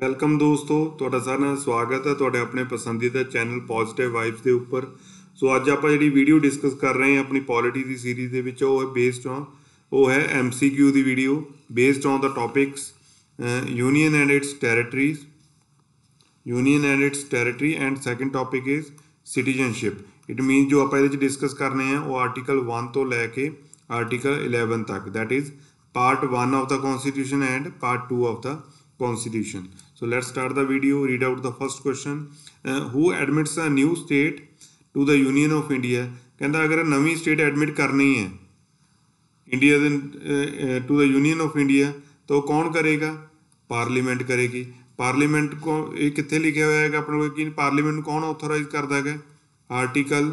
welcome ਦੋਸਤੋ ਤੁਹਾਡਾ ਸਾਰਿਆਂ ਦਾ ਸਵਾਗਤ ਹੈ ਤੁਹਾਡੇ ਆਪਣੇ ਪਸੰਦੀਦਾ ਚੈਨਲ ਪੋਜ਼ਿਟਿਵ ਵਾਈਬਸ ਦੇ ਉੱਪਰ ਸੋ ਅੱਜ ਆਪਾਂ ਜਿਹੜੀ ਵੀਡੀਓ ਡਿਸਕਸ ਕਰ ਰਹੇ ਹਾਂ ਆਪਣੀ ਪੋਲਿਟੀ ਦੀ ਸੀਰੀਜ਼ ਦੇ ਵਿੱਚ ਉਹ ਹੈ ਬੇਸਡ ਔਨ ਉਹ ਹੈ ਐਮਸੀਕਿਊ ਦੀ video based on the topics union and its territories union and its territory and second topic is citizenship it means ਜੋ ਆਪਾਂ ਇਹਦੇ ਵਿੱਚ ਡਿਸਕਸ ਕਰਨੇ ਆ ਉਹ ਆਰਟੀਕਲ 1 ਤੋਂ ਲੈ ਕੇ ਆਰਟੀਕਲ 11 ਤੱਕ that is part 1 of the constitution and part 2 of the constitution so let's start the video read out the first question uh, who admits a new state to the union of india ਕਹਿੰਦਾ ਅਗਰ ਨਵੀਂ state admit ਕਰਨੀ ਹੈ India ਦੇ to the union of India ਤਾਂ ਕੌਣ ਕਰੇਗਾ parliament ਕਰੇਗੀ ਪਾਰਲੀਮੈਂਟ ਕੋ ਇਹ ਕਿੱਥੇ ਲਿਖਿਆ ਹੋਇਆ ਹੈਗਾ ਆਪਣੇ ਕੋਲ ਕਿ ਪਾਰਲੀਮੈਂਟ ਨੂੰ ਕੌਣ ਆਥੋਰਾਈਜ਼ ਕਰਦਾ ਹੈਗਾ ਆਰਟੀਕਲ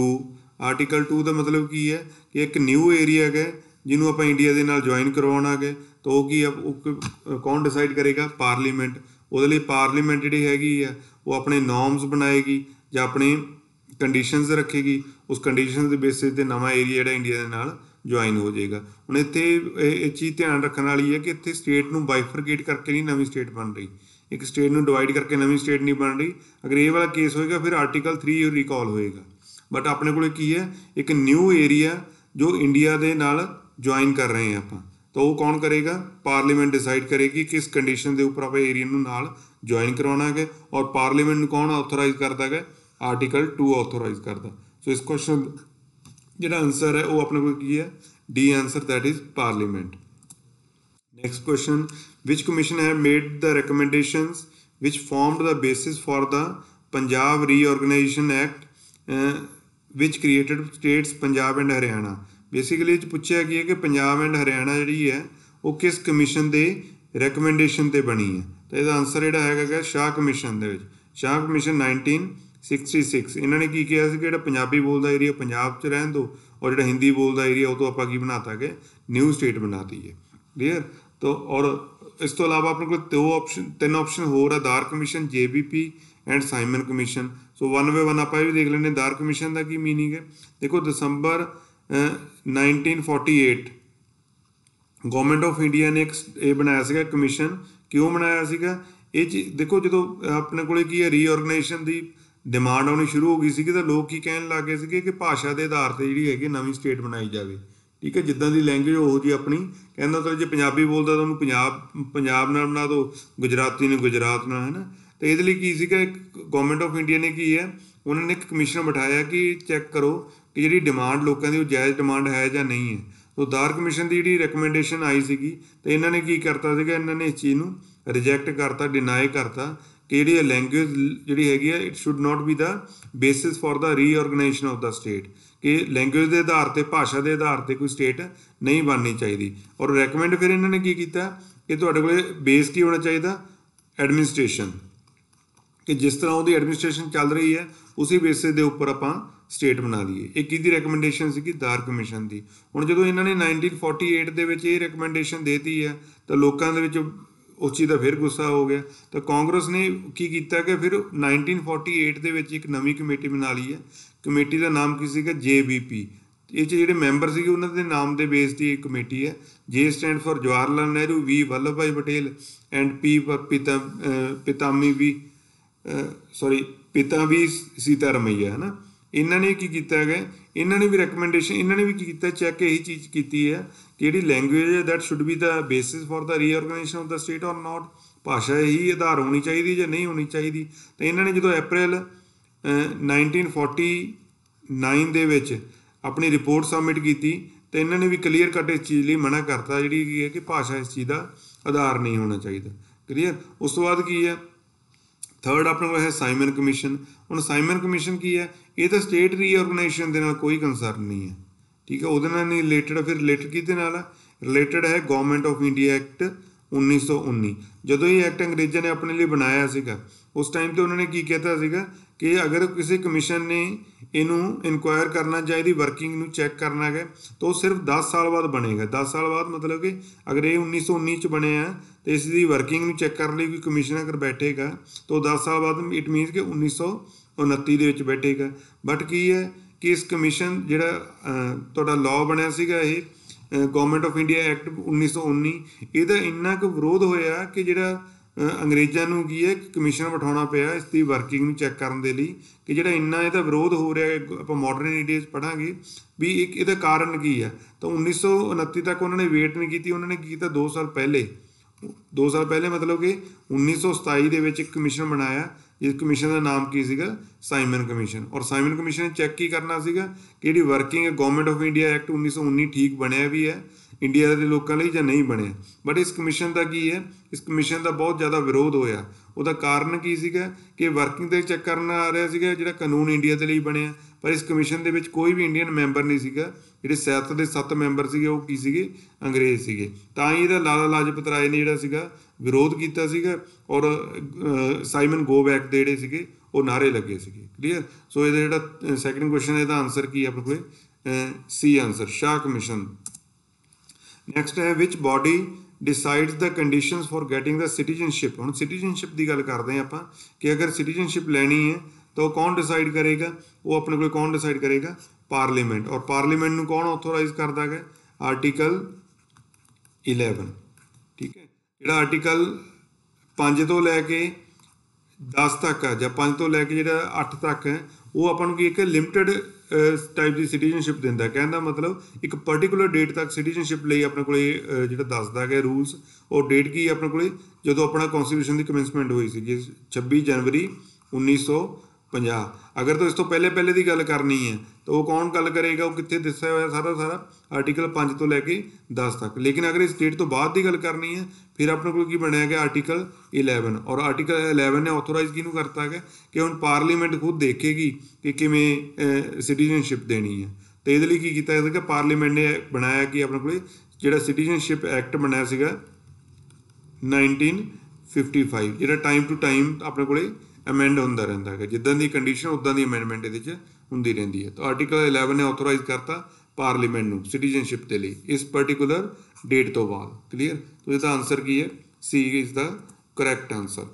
2 ਆਰਟੀਕਲ 2 ਦਾ ਮਤਲਬ ਕੀ ਹੈ ਕਿ ਇੱਕ ਨਿਊ ਏਰੀਆ ਹੈ ਜਿਹਨੂੰ ਆਪਾਂ ਇੰਡੀਆ ਦੇ ਨਾਲ ਜੁਆਇਨ ਕਰਵਾਉਣਾਗੇ ਤਾਂ ਉਹ ਕੀ ਕੌਣ ਡਿਸਾਈਡ ਕਰੇਗਾ ਪਾਰਲੀਮੈਂਟ ਉਹਦੇ ਲਈ ਪਾਰਲੀਮੈਂਟ ਜਿਹੜੀ ਹੈਗੀ ਆ ਉਹ ਆਪਣੇ ਨਾਰਮਸ ਬਣਾਏਗੀ ਜਾਂ ਆਪਣੇ ਕੰਡੀਸ਼ਨਸ ਰੱਖੇਗੀ ਉਸ ਕੰਡੀਸ਼ਨਸ ਦੇ ਬੇਸਿਸ ਤੇ ਨਵਾਂ ਏਰੀਆ ਜਿਹੜਾ ਇੰਡੀਆ ਦੇ ਨਾਲ ਜੁਆਇਨ ਹੋ ਜਾਏਗਾ ਹੁਣ ਇੱਥੇ ਇਹ ਚੀਜ਼ ਧਿਆਨ ਰੱਖਣ ਵਾਲੀ ਹੈ ਕਿ ਇੱਥੇ ਸਟੇਟ ਨੂੰ ਬਾਈਫਰਕੇਟ ਕਰਕੇ ਨਹੀਂ ਨਵੀਂ ਸਟੇਟ ਬਣ ਰਹੀ ਇੱਕ ਸਟੇਟ ਨੂੰ ਡਿਵਾਈਡ ਕਰਕੇ ਨਵੀਂ ਸਟੇਟ ਨਹੀਂ ਬਣ ਰਹੀ ਅਗਰ ਇਹ ਵਾਲਾ ਕੇਸ ਹੋਏਗਾ ਫਿਰ ਆਰਟੀਕਲ 3 ਰੀਕਾਲ ਹੋਏਗਾ ਬਟ ਆਪਣੇ ਕੋਲੇ ਕੀ ਹੈ ਇੱਕ ਨਿਊ ਏਰੀਆ ਜੋ ਇੰਡੀਆ ਦੇ ਨਾਲ ਜੁਆਇਨ ਕਰ ਰਹੇ ਆ ਆਪਾਂ ਤਾਂ ਉਹ ਕੌਣ ਕਰੇਗਾ ਪਾਰਲੀਮੈਂਟ ਡਿਸਾਈਡ ਕਰੇਗੀ ਕਿ ਕੰਡੀਸ਼ਨ ਦੇ ਉੱਪਰ ਆਪਾਂ ਏਰੀਆ ਨੂੰ ਨਾਲ ਜੁਆਇਨ ਕਰਾਉਣਾ ਹੈ ਔਰ ਪਾਰਲੀਮੈਂਟ ਨੂੰ ਕੌਣ ਆਥੋਰਾਈਜ਼ ਕਰਦਾ ਹੈ ਆਰਟੀਕਲ 2 ਆਥੋਰਾਈਜ਼ ਕਰਦਾ ਸੋ ਇਸ ਕੁਐਸਚਨ ਜਿਹੜਾ ਆਨਸਰ ਹੈ ਉਹ ਆਪਣੇ ਕੋਲ ਕੀ ਹੈ the answer that is parliament next question which commission ਹੈ made the recommendations which formed the basis for the Punjab reorganisation act which created states Punjab and Haryana basically ਇਹ ਚ ਪੁੱਛਿਆ ਗਿਆ ਕਿ ਪੰਜਾਬ ਐਂਡ ਹਰਿਆਣਾ ਜਿਹੜੀ ਹੈ ਉਹ ਕਿਸ ਕਮਿਸ਼ਨ ਦੇ ਰეკਮੈਂਡੇਸ਼ਨ ਤੇ ਬਣੀ ਹੈ ਤਾਂ ਇਹਦਾ ਆਨਸਰ ਜਿਹੜਾ ਹੈਗਾ ਸ਼ਾਹ ਕਮਿਸ਼ਨ ਦੇ ਵਿੱਚ ਸ਼ਾਹ ਕਮਿਸ਼ਨ 1966 ਇਹਨਾਂ ਨੇ ਕੀ ਕਿਹਾ ਸੀ ਕਿ ਜਿਹੜਾ ਪੰਜਾਬੀ ਬੋਲਦਾ ਏਰੀਆ ਪੰਜਾਬ 'ਚ ਰਹਿਣ ਦੋ ਔਰ ਜਿਹੜਾ ਹਿੰਦੀ ਬੋਲਦਾ ਏਰੀਆ ਉਹ ਤੋਂ ਆਪਾਂ ਕੀ ਬਣਾਤਾ ਕਿ ਨਿਊ ਸਟੇਟ ਬਣਾ ਦਈਏ ਕਲੀਅਰ ਤਾਂ ਔਰ ਇਸ ਤੋਂ ਇਲਾਵਾ ਆਪਣੇ ਕੋਲ ਦੋ ਆਪਸ਼ਨ ਤਿੰਨ ਆਪਸ਼ਨ ਹੋਰ ਆ Dar commission JVP and Simon commission so one way one ਆਪਾਂ ਇਹ ਵੀ ਦੇਖ ਲੈਣੇ ਦਾਰ ਕਮਿਸ਼ਨ ਦਾ ਕੀ ਮੀਨਿੰਗ ਹੈ ਦੇਖੋ ਦਸੰਬਰ 1948 ਗਵਰਨਮੈਂਟ ਆਫ ਇੰਡੀਆ ਨੇ ਇੱਕ ਇਹ ਬਣਾਇਆ ਸੀਗਾ ਕਮਿਸ਼ਨ ਕਿਉਂ ਬਣਾਇਆ ਸੀਗਾ ਇਹ ਦੇਖੋ ਜਦੋਂ ਆਪਣੇ ਕੋਲੇ ਕੀ ਹੈ ਰੀਆਰਗੇਨਾਈਜੇਸ਼ਨ ਦੀ ਡਿਮਾਂਡ ਆਉਣੀ ਸ਼ੁਰੂ ਹੋ ਗਈ ਸੀਗੀ ਤਾਂ ਲੋਕ ਕੀ ਕਹਿਣ ਲੱਗੇ ਸੀਗੇ ਕਿ ਭਾਸ਼ਾ ਦੇ ਆਧਾਰ ਤੇ ਜਿਹੜੀ ਹੈਗੀ ਨਵੀਂ ਸਟੇਟ ਬਣਾਈ ਜਾਵੇ ਠੀਕ ਹੈ ਜਿੱਦਾਂ ਦੀ ਲੈਂਗੁਏਜ ਉਹ ਜੀ ਆਪਣੀ ਕਹਿੰਦਾ ਤਾਂ ਜੇ ਪੰਜਾਬੀ ਬੋਲਦਾ ਤਾਂ ਉਹਨੂੰ ਪੰਜਾਬ ਪੰਜਾਬ ਨਾਲ ਬਣਾ ਦਿਓ ਗੁਜਰਾਤੀ ਨੂੰ ਗੁਜਰਾਤ ਨਾਲ ਹੈ ਨਾ ਤੇ ਇਹਦੇ ਲਈ ਕੀ ਸੀਗਾ ਇੱਕ ਗਵਰਨਮੈਂਟ ਆਫ ਇੰਡੀਆ ਨੇ ਕੀ ਹੈ ਉਹਨਾਂ ਨੇ ਇੱਕ ਕਮਿਸ਼ਨ ਬਿਠਾਇਆ ਕਿ ਚੈੱਕ ਕਰੋ ਕਿ ਜਿਹੜੀ ਡਿਮਾਂਡ ਲੋਕਾਂ ਦੀ ਉਹ ਜਾਇਜ਼ ਡਿਮਾਂਡ ਹੈ ਜਾਂ ਨਹੀਂ ਹੈ ਤੋਂ ਦਾਰ ਕਮਿਸ਼ਨ ਦੀ ਜਿਹੜੀ ਰეკਮੈਂਡੇਸ਼ਨ ਆਈ ਸੀਗੀ ਤੇ ਇਹਨਾਂ ਨੇ ਕੀ ਕਰਤਾ ਸੀਗਾ ਇਹਨਾਂ ਨੇ ਇਸ ਚੀਜ਼ ਨੂੰ ਰਿਜੈਕਟ ਕਰਤਾ ਡਿਨਾਈ ਕਰਤਾ ਕਿ ਜਿਹੜੀ ਲੈਂਗੁਏਜ ਜਿਹੜੀ ਹੈਗੀ ਆ it should not be the basis for the reorganisation of the state ਕਿ ਲੈਂਗੁਏਜ ਦੇ ਆਧਾਰ ਤੇ ਭਾਸ਼ਾ ਦੇ ਆਧਾਰ ਤੇ ਕੋਈ ਸਟੇਟ ਨਹੀਂ ਬਣਨੀ ਚਾਹੀਦੀ ਔਰ ਰეკਮੈਂਡ ਫਿਰ ਇਹਨਾਂ ਨੇ ਕੀ ਕੀਤਾ ਕਿ ਤੁਹਾਡੇ ਕੋਲੇ ਬੇਸ ਕੀ ਹੋਣਾ ਚਾਹੀਦਾ ਐਡਮਿਨਿਸਟ੍ਰੇਸ਼ਨ ਕਿ ਜਿਸ ਤਰ੍ਹਾਂ ਉਹਦੀ ਐਡਮਿਨਿਸਟ੍ਰੇਸ਼ਨ ਚੱਲ ਰਹੀ ਹੈ ਉਸੇ ਬੇਸਿਸ ਦੇ ਉੱਪਰ ਆਪਾਂ ਸਟੇਟ ਬਣਾ ਲਈਏ ਇਹ ਕਿਹਦੀ ਰეკਮੈਂਡੇਸ਼ਨ ਸੀ ਕਿ ਦਾਰ ਕਮਿਸ਼ਨ ਦੀ ਹੁਣ ਜਦੋਂ ਇਹਨਾਂ ਨੇ 1948 ਦੇ ਵਿੱਚ ਇਹ ਰეკਮੈਂਡੇਸ਼ਨ ਦੇਤੀ ਹੈ ਤਾਂ ਲੋਕਾਂ ਦੇ ਵਿੱਚ ਉਸ ਚੀਜ਼ ਦਾ ਫਿਰ ਗੁੱਸਾ ਹੋ ਗਿਆ ਤਾਂ ਕਾਂਗਰਸ ਨੇ ਕੀ ਕੀਤਾ ਕਿ ਫਿਰ 1948 ਦੇ ਵਿੱਚ ਇੱਕ ਨਵੀਂ ਕਮੇਟੀ ਬਣਾ ਲਈ ਹੈ ਕਮੇਟੀ ਦਾ ਨਾਮ ਕੀ ਸੀਗਾ ਜੇਬੀਪੀ ਇਹ ਚ ਜਿਹੜੇ ਮੈਂਬਰ ਸੀਗੇ ਉਹਨਾਂ ਦੇ ਨਾਮ ਦੇ ਬੇਸ ਤੇ ਇੱਕ ਕਮੇਟੀ ਹੈ J stand for Jawahar Lal Nehru V Vallabh bhai Patel and P for ਪਿਤਾ ਪਿਤਾਮੀ ਵੀ ਸੌਰੀ ਪਿਤਾ ਵੀ ਸੀਤਾਰਮਈਆ ਹੈ ਨਾ ਇਹਨਾਂ ਨੇ ਕੀ ਕੀਤਾ ਹੈਗਾ ਇਹਨਾਂ ਨੇ ਵੀ ਰეკਮੈਂਡੇਸ਼ਨ ਇਹਨਾਂ ਨੇ ਵੀ ਕੀ ਕੀਤਾ ਚੈੱਕ ਇਹੀ ਚੀਜ਼ ਕੀਤੀ ਹੈ ਕਿ ਜਿਹੜੀ ਲੈਂਗੁਏਜ ਹੈ that should be the basis for the reorganisation of the state or not ਭਾਸ਼ਾ ਹੀ ਆਧਾਰ ਹੋਣੀ ਚਾਹੀਦੀ ਜਾਂ ਨਹੀਂ ਹੋਣੀ ਚਾਹੀਦੀ ਤਾਂ ਇਹਨਾਂ ਨੇ ਜਦੋਂ ਅਪ੍ਰੈਲ 1949 ਦੇ ਵਿੱਚ ਆਪਣੀ ਰਿਪੋਰਟ ਸਬਮਿਟ ਕੀਤੀ ਤੇ ਇਹਨਾਂ ਨੇ ਵੀ ਕਲੀਅਰ ਕੱਟ ਇਸ ਚੀਜ਼ ਲਈ ਮਨਾ ਕਰਤਾ ਜਿਹੜੀ ਹੈ ਕਿ ਭਾਸ਼ਾ ਇਸ ਚੀਜ਼ ਦਾ ਆਧਾਰ ਨਹੀਂ ਹੋਣਾ ਚਾਹੀਦਾ ਕਲੀਅਰ ਉਸ ਤੋਂ ਬਾਅਦ ਕੀ ਹੈ ਥਰਡ ਆਪਣੇ ਕੋਲ ਹੈ ਸਾਈਮਨ ਕਮਿਸ਼ਨ ਹੁਣ ਸਾਈਮਨ ਕਮਿਸ਼ਨ ਕੀ ਹੈ ਇਹ ਤਾਂ ਸਟੇਟ ਰੀਆਰਗੇਨਾਈਜੇਸ਼ਨ ਦੇ ਨਾਲ ਕੋਈ ਕੰਸਰਨ ਨਹੀਂ ਹੈ ਠੀਕ ਹੈ ਉਹਦੇ ਨਾਲ ਨਹੀਂ ਰਿਲੇਟਡ ਫਿਰ ਰਿਲੇਟਡ ਕਿਹਦੇ ਨਾਲ ਹੈ ਰਿਲੇਟਡ ਹੈ ਗਵਰਨਮੈਂਟ ਆਫ ਇੰਡੀਆ ਐਕਟ 1919 ਜਦੋਂ ਇਹ ਐਕਟ ਅੰਗਰੇਜ਼ਾਂ ਨੇ ਆਪਣੇ ਲਈ ਬਣਾਇਆ ਸੀਗਾ ਉਸ ਟਾਈਮ ਤੇ ਉਹਨਾਂ ਨੇ ਕੀ ਕੀਤਾ ਸੀਗਾ ਕਿ ਅਗਰ ਕਿਸੇ ਕਮਿਸ਼ਨ ਨੇ ਇਹਨੂੰ ਇਨਕੁਆਇਰ ਕਰਨਾ ਚਾਹੀਦੀ ਵਰਕਿੰਗ ਨੂੰ ਚੈੱਕ ਕਰਨਾ ਹੈ ਤਾਂ ਉਹ ਸਿਰਫ 10 ਸਾਲ ਬਾਅਦ ਬਣੇਗਾ 10 ਸਾਲ ਬਾਅਦ ਮਤਲਬ ਕਿ ਅਗਰ ਇਹ 1919 ਚ ਬਣਿਆ ਤੇ ਇਸ ਦੀ ਵਰਕਿੰਗ ਨੂੰ ਚੈੱਕ ਕਰਨ ਲਈ ਕੋਈ ਕਮਿਸ਼ਨ ਅਗਰ ਬੈਠੇਗਾ ਤਾਂ 10 ਸਾਲ ਬਾਅਦ ਇਟ ਮੀਨਸ ਕਿ 1929 ਦੇ ਵਿੱਚ ਬੈਠੇਗਾ ਬਟ ਕੀ ਹੈ ਕਿ ਇਸ ਕਮਿਸ਼ਨ ਜਿਹੜਾ ਤੁਹਾਡਾ ਲਾਅ ਬਣਿਆ ਸੀਗਾ ਇਹ ਗਵਰਨਮੈਂਟ ਆਫ ਇੰਡੀਆ ਐਕਟ 1919 ਇਹਦਾ ਇੰਨਾ ਕੁ ਵਿਰੋਧ ਹੋਇਆ ਕਿ ਜਿਹੜਾ ਅੰਗਰੇਜ਼ਾਂ ਨੂੰ ਕੀ ਹੈ ਕਮਿਸ਼ਨ ਬਿਠਾਉਣਾ ਪਿਆ ਇਸ ਦੀ ਵਰਕਿੰਗ ਨੂੰ ਚੈੱਕ ਕਰਨ ਦੇ ਲਈ ਕਿ ਜਿਹੜਾ ਇੰਨਾ ਇਹਦਾ ਵਿਰੋਧ ਹੋ ਰਿਹਾ ਹੈ ਆਪਾਂ ਮਾਡਰਨ ਇੰਡੀਆ 'ਚ ਪੜਾਂਗੇ ਵੀ ਇੱਕ ਇਹਦਾ ਕਾਰਨ ਕੀ ਹੈ ਤਾਂ 1929 ਤੱਕ ਉਹਨਾਂ ਨੇ ਵੇਟ ਨਹੀਂ ਕੀਤੀ ਉਹਨਾਂ ਨੇ ਕੀ ਕੀਤਾ 2 ਸਾਲ ਪਹਿਲੇ 2 ਸਾਲ ਪਹਿਲੇ ਮਤਲਬ ਕਿ 1927 ਦੇ ਵਿੱਚ ਇੱਕ ਕਮਿਸ਼ਨ ਬਣਾਇਆ ਇਸ ਕਮਿਸ਼ਨ ਦਾ ਨਾਮ ਕੀ ਸੀਗਾ ਸਾਈਮਨ ਕਮਿਸ਼ਨ ਔਰ ਸਾਈਮਨ ਕਮਿਸ਼ਨ ਨੇ ਚੈੱਕ ਕੀ ਕਰਨਾ ਸੀਗਾ ਕਿ ਜਿਹੜੀ working government of India act 1919 ਠੀਕ ਬਣਿਆ ਵੀ ਹੈ ਇੰਡੀਆ ਦੇ ਲੋਕਾਂ ਲਈ ਜਾਂ ਨਹੀਂ ਬਣਿਆ ਬਟ ਇਸ ਕਮਿਸ਼ਨ ਦਾ ਕੀ ਹੈ ਇਸ ਕਮਿਸ਼ਨ ਦਾ ਬਹੁਤ ਜ਼ਿਆਦਾ ਵਿਰੋਧ ਹੋਇਆ ਉਹਦਾ ਕਾਰਨ ਕੀ ਸੀਗਾ ਕਿ ਵਰਕਿੰਗ ਦੇ ਚੱਕਰ ਨਾਲ ਆ ਰਿਹਾ ਸੀਗਾ ਜਿਹੜਾ ਕਾਨੂੰਨ ਇੰਡੀਆ ਦੇ ਲਈ ਬਣਿਆ ਪਰ ਇਸ ਕਮਿਸ਼ਨ ਦੇ ਵਿੱਚ ਕੋਈ ਵੀ ਇੰਡੀਅਨ ਮੈਂਬਰ ਨਹੀਂ ਸੀਗਾ ਜਿਹੜੇ ਸੈਤ ਦੇ 7 ਮੈਂਬਰ ਸੀਗੇ ਉਹ ਕੀ ਸੀਗੇ ਅੰਗਰੇਜ਼ ਸੀਗੇ ਤਾਂ ਹੀ ਇਹਦਾ ਲਾਲਾ ਲਾਜਪਤ ਰਾਏ ਨੇ ਜਿਹੜਾ ਸੀਗਾ ਵਿਰੋਧ ਕੀਤਾ ਸੀਗਾ ਔਰ ਸਾਈਮਨ ਗੋਬੈਕ ਦੇ ਜਿਹੜੇ ਸੀਗੇ ਉਹ ਨਾਰੇ ਲੱਗੇ ਸੀਗੇ ਕਲੀਅਰ ਸੋ ਇਹਦਾ ਜਿਹੜਾ ਸੈਕੰਡ ਕੁਐਸਚਨ ਇਹਦਾ ਆਨਸਰ ਕੀ ਆਪਣੇ ਕੋਲੇ ਸੀ ਆਨਸਰ ਸ਼ਾਹ ਕਮਿਸ਼ਨ ਨੈਕਸਟ ਹੈ which body decides the conditions for getting the citizenship ਹੁਣ ਸਿਟੀਜ਼ਨਸ਼ਿਪ ਦੀ ਗੱਲ ਕਰਦੇ ਹਾਂ ਆਪਾਂ ਕਿ ਅਗਰ ਸਿਟੀਜ਼ਨਸ਼ਿਪ ਲੈਣੀ ਹੈ ਤਾਂ ਕੌਣ ਡਿਸਾਈਡ ਕਰੇਗਾ ਉਹ ਆਪਣੇ ਕੋਲ ਕੌਣ ਡਿਸਾਈਡ ਕਰੇਗਾ ਪਾਰਲੀਮੈਂਟ ਔਰ ਪਾਰਲੀਮੈਂਟ ਨੂੰ ਕੌਣ ਆਥੋਰਾਈਜ਼ ਕਰਦਾ ਹੈ ਆਰਟੀਕਲ 11 ਠੀਕ ਹੈ ਜਿਹੜਾ ਆਰਟੀਕਲ 5 ਤੋਂ ਲੈ ਕੇ 10 ਤੱਕ ਆ ਜਾਂ 5 ਤੋਂ ਲੈ ਕੇ ਜਿਹੜਾ 8 ਤੱਕ ਹੈ ਉਹ ਆਪਾਂ ਨੂੰ ਕੀ ਇੱਕ ਲਿਮਟਿਡ ਟਾਈਪ ਦੀ ਸਿਟੀਜ਼ਨਸ਼ਿਪ ਦਿੰਦਾ ਕਹਿਣ ਦਾ ਮਤਲਬ ਇੱਕ ਪਾਰਟਿਕੂਲਰ ਡੇਟ ਤੱਕ ਸਿਟੀਜ਼ਨਸ਼ਿਪ ਲਈ ਆਪਣੇ ਕੋਲੇ ਜਿਹੜਾ ਦੱਸਦਾ ਹੈਗਾ ਰੂਲਸ ਉਹ ਡੇਟ ਕੀ ਆਪਣੇ ਕੋਲੇ ਜਦੋਂ ਆਪਣਾ ਕਨਸਟੀਟਿਊਸ਼ਨ ਦੀ ਕਮੈਂਸਮੈਂਟ ਹੋਈ ਸੀ ਜਿਸ 26 ਜਨਵਰੀ 1900 ਪੰਜਾਬ ਅਗਰ ਤੋਂ ਇਸ ਤੋਂ ਪਹਿਲੇ ਪਹਿਲੇ ਦੀ ਗੱਲ ਕਰਨੀ ਹੈ ਤਾਂ ਉਹ ਕੌਣ ਗੱਲ ਕਰੇਗਾ ਉਹ ਕਿੱਥੇ ਦਿੱਸਿਆ ਹੋਇਆ ਸਾਰਾ ਸਾਰਾ ਆਰਟੀਕਲ 5 ਤੋਂ ਲੈ ਕੇ 10 ਤੱਕ ਲੇਕਿਨ ਅਗਰ ਇਸ ਡੇਟ ਤੋਂ ਬਾਅਦ ਦੀ ਗੱਲ ਕਰਨੀ ਹੈ ਫਿਰ ਆਪਣੇ ਕੋਲ ਕੀ ਬਣਿਆ ਗਿਆ ਆਰਟੀਕਲ 11 ਔਰ ਆਰਟੀਕਲ 11 ਨੇ ਆਥੋਰਾਈਜ਼ ਕਿਹਨੂੰ ਕਰਤਾ ਹੈ ਕਿ ਹੁਣ ਪਾਰਲੀਮੈਂਟ ਖੁਦ ਦੇਖੇਗੀ ਕਿ ਕਿਵੇਂ ਸਿਟੀਜ਼ਨਸ਼ਿਪ ਦੇਣੀ ਹੈ ਤੇ ਇਹਦੇ ਲਈ ਕੀ ਕੀਤਾ ਇਹਦੇ ਕਿ ਪਾਰਲੀਮੈਂਟ ਨੇ ਬਣਾਇਆ ਕਿ ਆਪਣੇ ਕੋਲ ਜਿਹੜਾ ਸਿਟੀਜ਼ਨਸ਼ਿਪ ਐਕਟ ਬਣਾਇਆ ਸੀਗਾ 1955 ਜਿਹੜਾ ਟਾਈਮ ਟੂ ਟਾਈਮ ਆਪਣੇ ਕੋਲੇ ਅਮੈਂਡ ਹੁੰਦਾ ਰਹਿੰਦਾ ਹੈ ਜਿੱਦਾਂ ਦੀ ਕੰਡੀਸ਼ਨ ਉਦਾਂ ਦੀ ਅਮੈਂਡਮੈਂਟ ਇਹਦੇ ਵਿੱਚ ਹੁੰਦੀ ਰਹਿੰਦੀ ਹੈ ਤਾਂ ਆਰਟੀਕਲ 11 ਨੇ ਆਥੋਰਾਈਜ਼ ਕਰਤਾ ਪਾਰਲੀਮੈਂਟ ਨੂੰ ਸਿਟੀਜ਼ਨਸ਼ਿਪ ਦੇ ਲਈ ਇਸ ਪਾਰਟਿਕੂਲਰ ਡੇਟ ਤੋਂ ਬਾਅਦ ਕਲੀਅਰ ਤਾਂ ਇਹਦਾ ਆਨਸਰ ਕੀ ਹੈ C is the correct answer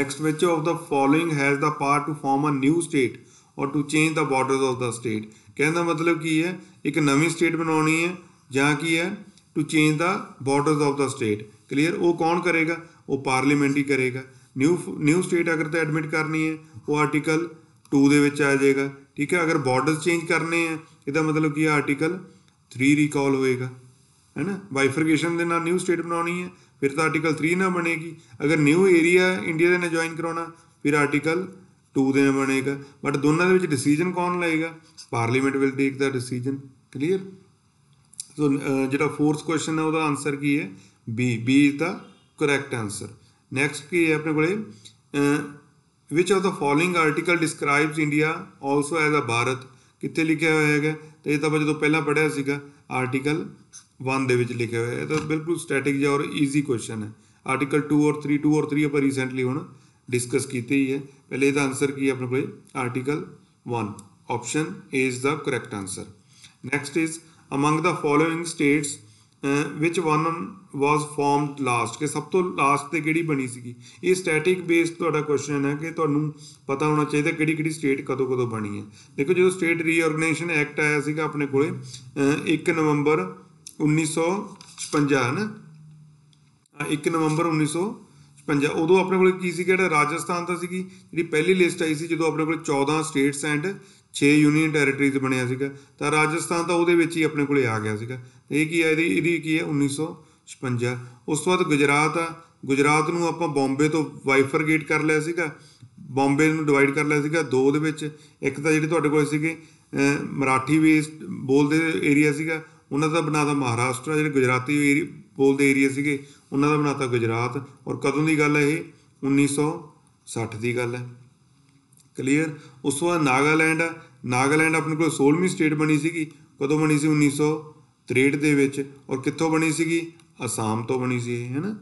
next which of the following has the power to form a new state or to change the borders of the state ਕਹਿੰਦਾ ਮਤਲਬ ਕੀ ਹੈ ਇੱਕ ਨਵੀਂ ਸਟੇਟ ਬਣਾਉਣੀ ਹੈ ਜਾਂ ਕੀ ਹੈ to change the borders of the state clear ਉਹ ਕੌਣ ਕਰੇਗਾ ਉਹ ਪਾਰਲੀਮੈਂਟ ਹੀ ਕਰੇਗਾ ਨਿਊ ਨਿਊ ਸਟੇਟ ਅਗਰ ਤਾਂ ਐਡਮਿਟ ਕਰਨੀ ਹੈ ਉਹ ਆਰਟੀਕਲ 2 ਦੇ ਵਿੱਚ ਆ ਜਾਏਗਾ ਠੀਕ ਹੈ ਅਗਰ ਬਾਰਡਰਸ ਚੇਂਜ ਕਰਨੇ ਆ ਇਹਦਾ ਮਤਲਬ ਕੀ ਆਰਟੀਕਲ 3 ਰੀਕਾਲ ਹੋਏਗਾ ਹੈਨਾ ਬਾਈਫਰਕੇਸ਼ਨ ਦੇ ਨਾਲ ਨਿਊ ਸਟੇਟ ਬਣਾਉਣੀ ਹੈ ਫਿਰ ਤਾਂ ਆਰਟੀਕਲ 3 ਨਾ ਬਣੇਗੀ ਅਗਰ ਨਿਊ ਏਰੀਆ ਇੰਡੀਆ ਦੇ ਨਾਲ ਜੁਆਇਨ ਕਰਾਉਣਾ ਫਿਰ ਆਰਟੀਕਲ 2 ਦੇ ਨਾਲ ਬਣੇਗਾ ਬਟ ਦੋਨਾਂ ਦੇ ਵਿੱਚ ਡਿਸੀਜਨ ਕੌਣ ਲਏਗਾ parliament will take the decision clear so ਜਿਹੜਾ ਫੋਰਥ ਕੁਐਸਚਨ ਹੈ ਉਹਦਾ ਆਨਸਰ ਕੀ ਹੈ B B is the correct answer next की है अपने बोले which of the following article describes India also as a Bharat ਕਿੱਥੇ ਲਿਖਿਆ ਹੋਇਆ ਹੈਗਾ ਤੇ ਇਹ ਤਾਂ ਆਪਾਂ ਜਦੋਂ ਪਹਿਲਾਂ ਪੜਿਆ ਸੀਗਾ ਆਰਟੀਕਲ 1 ਦੇ ਵਿੱਚ ਲਿਖਿਆ ਹੋਇਆ ਹੈ ਤਾਂ ਬਿਲਕੁਲ ਸਟੈਟਿਕ ਜਿਹਾ ਔਰ ਈਜ਼ੀ ਕੁਐਸਚਨ ਹੈ ਆਰਟੀਕਲ 2 ਔਰ 3 2 ਔਰ 3 ਆਪਾਂ ਰੀਸੈਂਟਲੀ ਹੁਣ ਡਿਸਕਸ ਕੀਤੇ ਹੀ ਹੈ ਪਹਿਲੇ ਇਹਦਾ ਆਨਸਰ ਕੀ ਹੈ ਆਪਣੇ ਕੋਲੇ article 1 option A is the correct answer next is among the following states which one was formed last ਕਿ ਸਭ ਤੋਂ ਲਾਸਟ ਤੇ ਕਿਹੜੀ ਬਣੀ ਸੀਗੀ ਇਹ ਸਟੈਟਿਕ ਬੇਸ ਤੁਹਾਡਾ ਕੁਐਸਚਨ ਹੈ ਕਿ ਤੁਹਾਨੂੰ ਪਤਾ ਹੋਣਾ ਚਾਹੀਦਾ ਕਿਹੜੀ ਕਿਹੜੀ ਸਟੇਟ ਕਦੋਂ ਕਦੋਂ ਬਣੀ ਹੈ ਦੇਖੋ ਜਦੋਂ ਸਟੇਟ ਰੀਆਰਗੇਨਾਈਜੇਸ਼ਨ ਐਕਟ ਆਇਆ ਸੀਗਾ ਆਪਣੇ ਕੋਲੇ 1 ਨਵੰਬਰ 1956 ਨਾ 1 ਨਵੰਬਰ 1956 ਉਦੋਂ ਆਪਣੇ ਕੋਲ ਕੀ ਸੀ ਜਿਹੜਾ ਰਾਜਸਥਾਨ ਦਾ ਸੀਗੀ ਜਿਹੜੀ ਪਹਿਲੀ ਲਿਸਟ ਆਈ ਸੀ ਜਦੋਂ ਆਪਣੇ ਕੋਲ 14 ਸਟੇਟਸ ਐਂਡ 6 ਯੂਨੀਅਨ ਟੈਰੀਟਰੀਜ਼ ਬਣਿਆ ਸੀਗਾ ਤਾਂ ਰਾਜਸਥਾਨ ਤਾਂ ਉਹਦੇ ਵਿੱਚ ਹੀ ਆਪਣੇ ਕੋਲੇ ਆ ਗਿਆ ਸੀਗਾ ਇਹ ਕੀ ਹੈ ਇਹਦੀ ਇਹਦੀ ਕੀ ਹੈ 1956 ਉਸ ਤੋਂ ਬਾਅਦ ਗੁਜਰਾਤ ਆ ਗੁਜਰਾਤ ਨੂੰ ਆਪਾਂ ਬੰਬੇ ਤੋਂ ਵਾਈਫਰਗੇਟ ਕਰ ਲਿਆ ਸੀਗਾ ਬੰਬੇ ਨੂੰ ਡਿਵਾਈਡ ਕਰ ਲਿਆ ਸੀਗਾ ਦੋ ਦੇ ਵਿੱਚ ਇੱਕ ਤਾਂ ਜਿਹੜੇ ਤੁਹਾਡੇ ਕੋਲ ਸੀਗੇ ਮਰਾਠੀ ਬੇਸਡ ਬੋਲਦੇ ਏਰੀਆ ਸੀਗਾ ਉਹਨਾਂ ਦਾ ਬਣਾਤਾ ਮਹਾਰਾਸ਼ਟਰ ਜਿਹੜੇ ਗੁਜਰਾਤੀ ਬੋਲਦੇ ਏਰੀਆ ਸੀਗੇ ਉਹਨਾਂ ਦਾ ਬਣਾਤਾ ਗੁਜਰਾਤ ਔਰ ਕਦੋਂ ਦੀ ਗੱਲ ਹੈ ਇਹ 1960 ਦੀ ਗੱਲ ਹੈ ਕਲੀਅਰ ਉਸ ਤੋਂ ਬਾਅਦ ਨਾਗਾਲੈਂਡ ਨਾਗਾਲੈਂਡ ਆਪਣੇ ਕੋਲ 16ਵੀਂ ਸਟੇਟ ਬਣੀ ਸੀਗੀ ਕਦੋਂ ਬਣੀ ਸੀ 1963 ਦੇ ਵਿੱਚ ਔਰ ਕਿੱਥੋਂ ਬਣੀ ਸੀਗੀ ਅਸਾਮ ਤੋਂ ਬਣੀ ਸੀ ਇਹ ਹੈਨਾ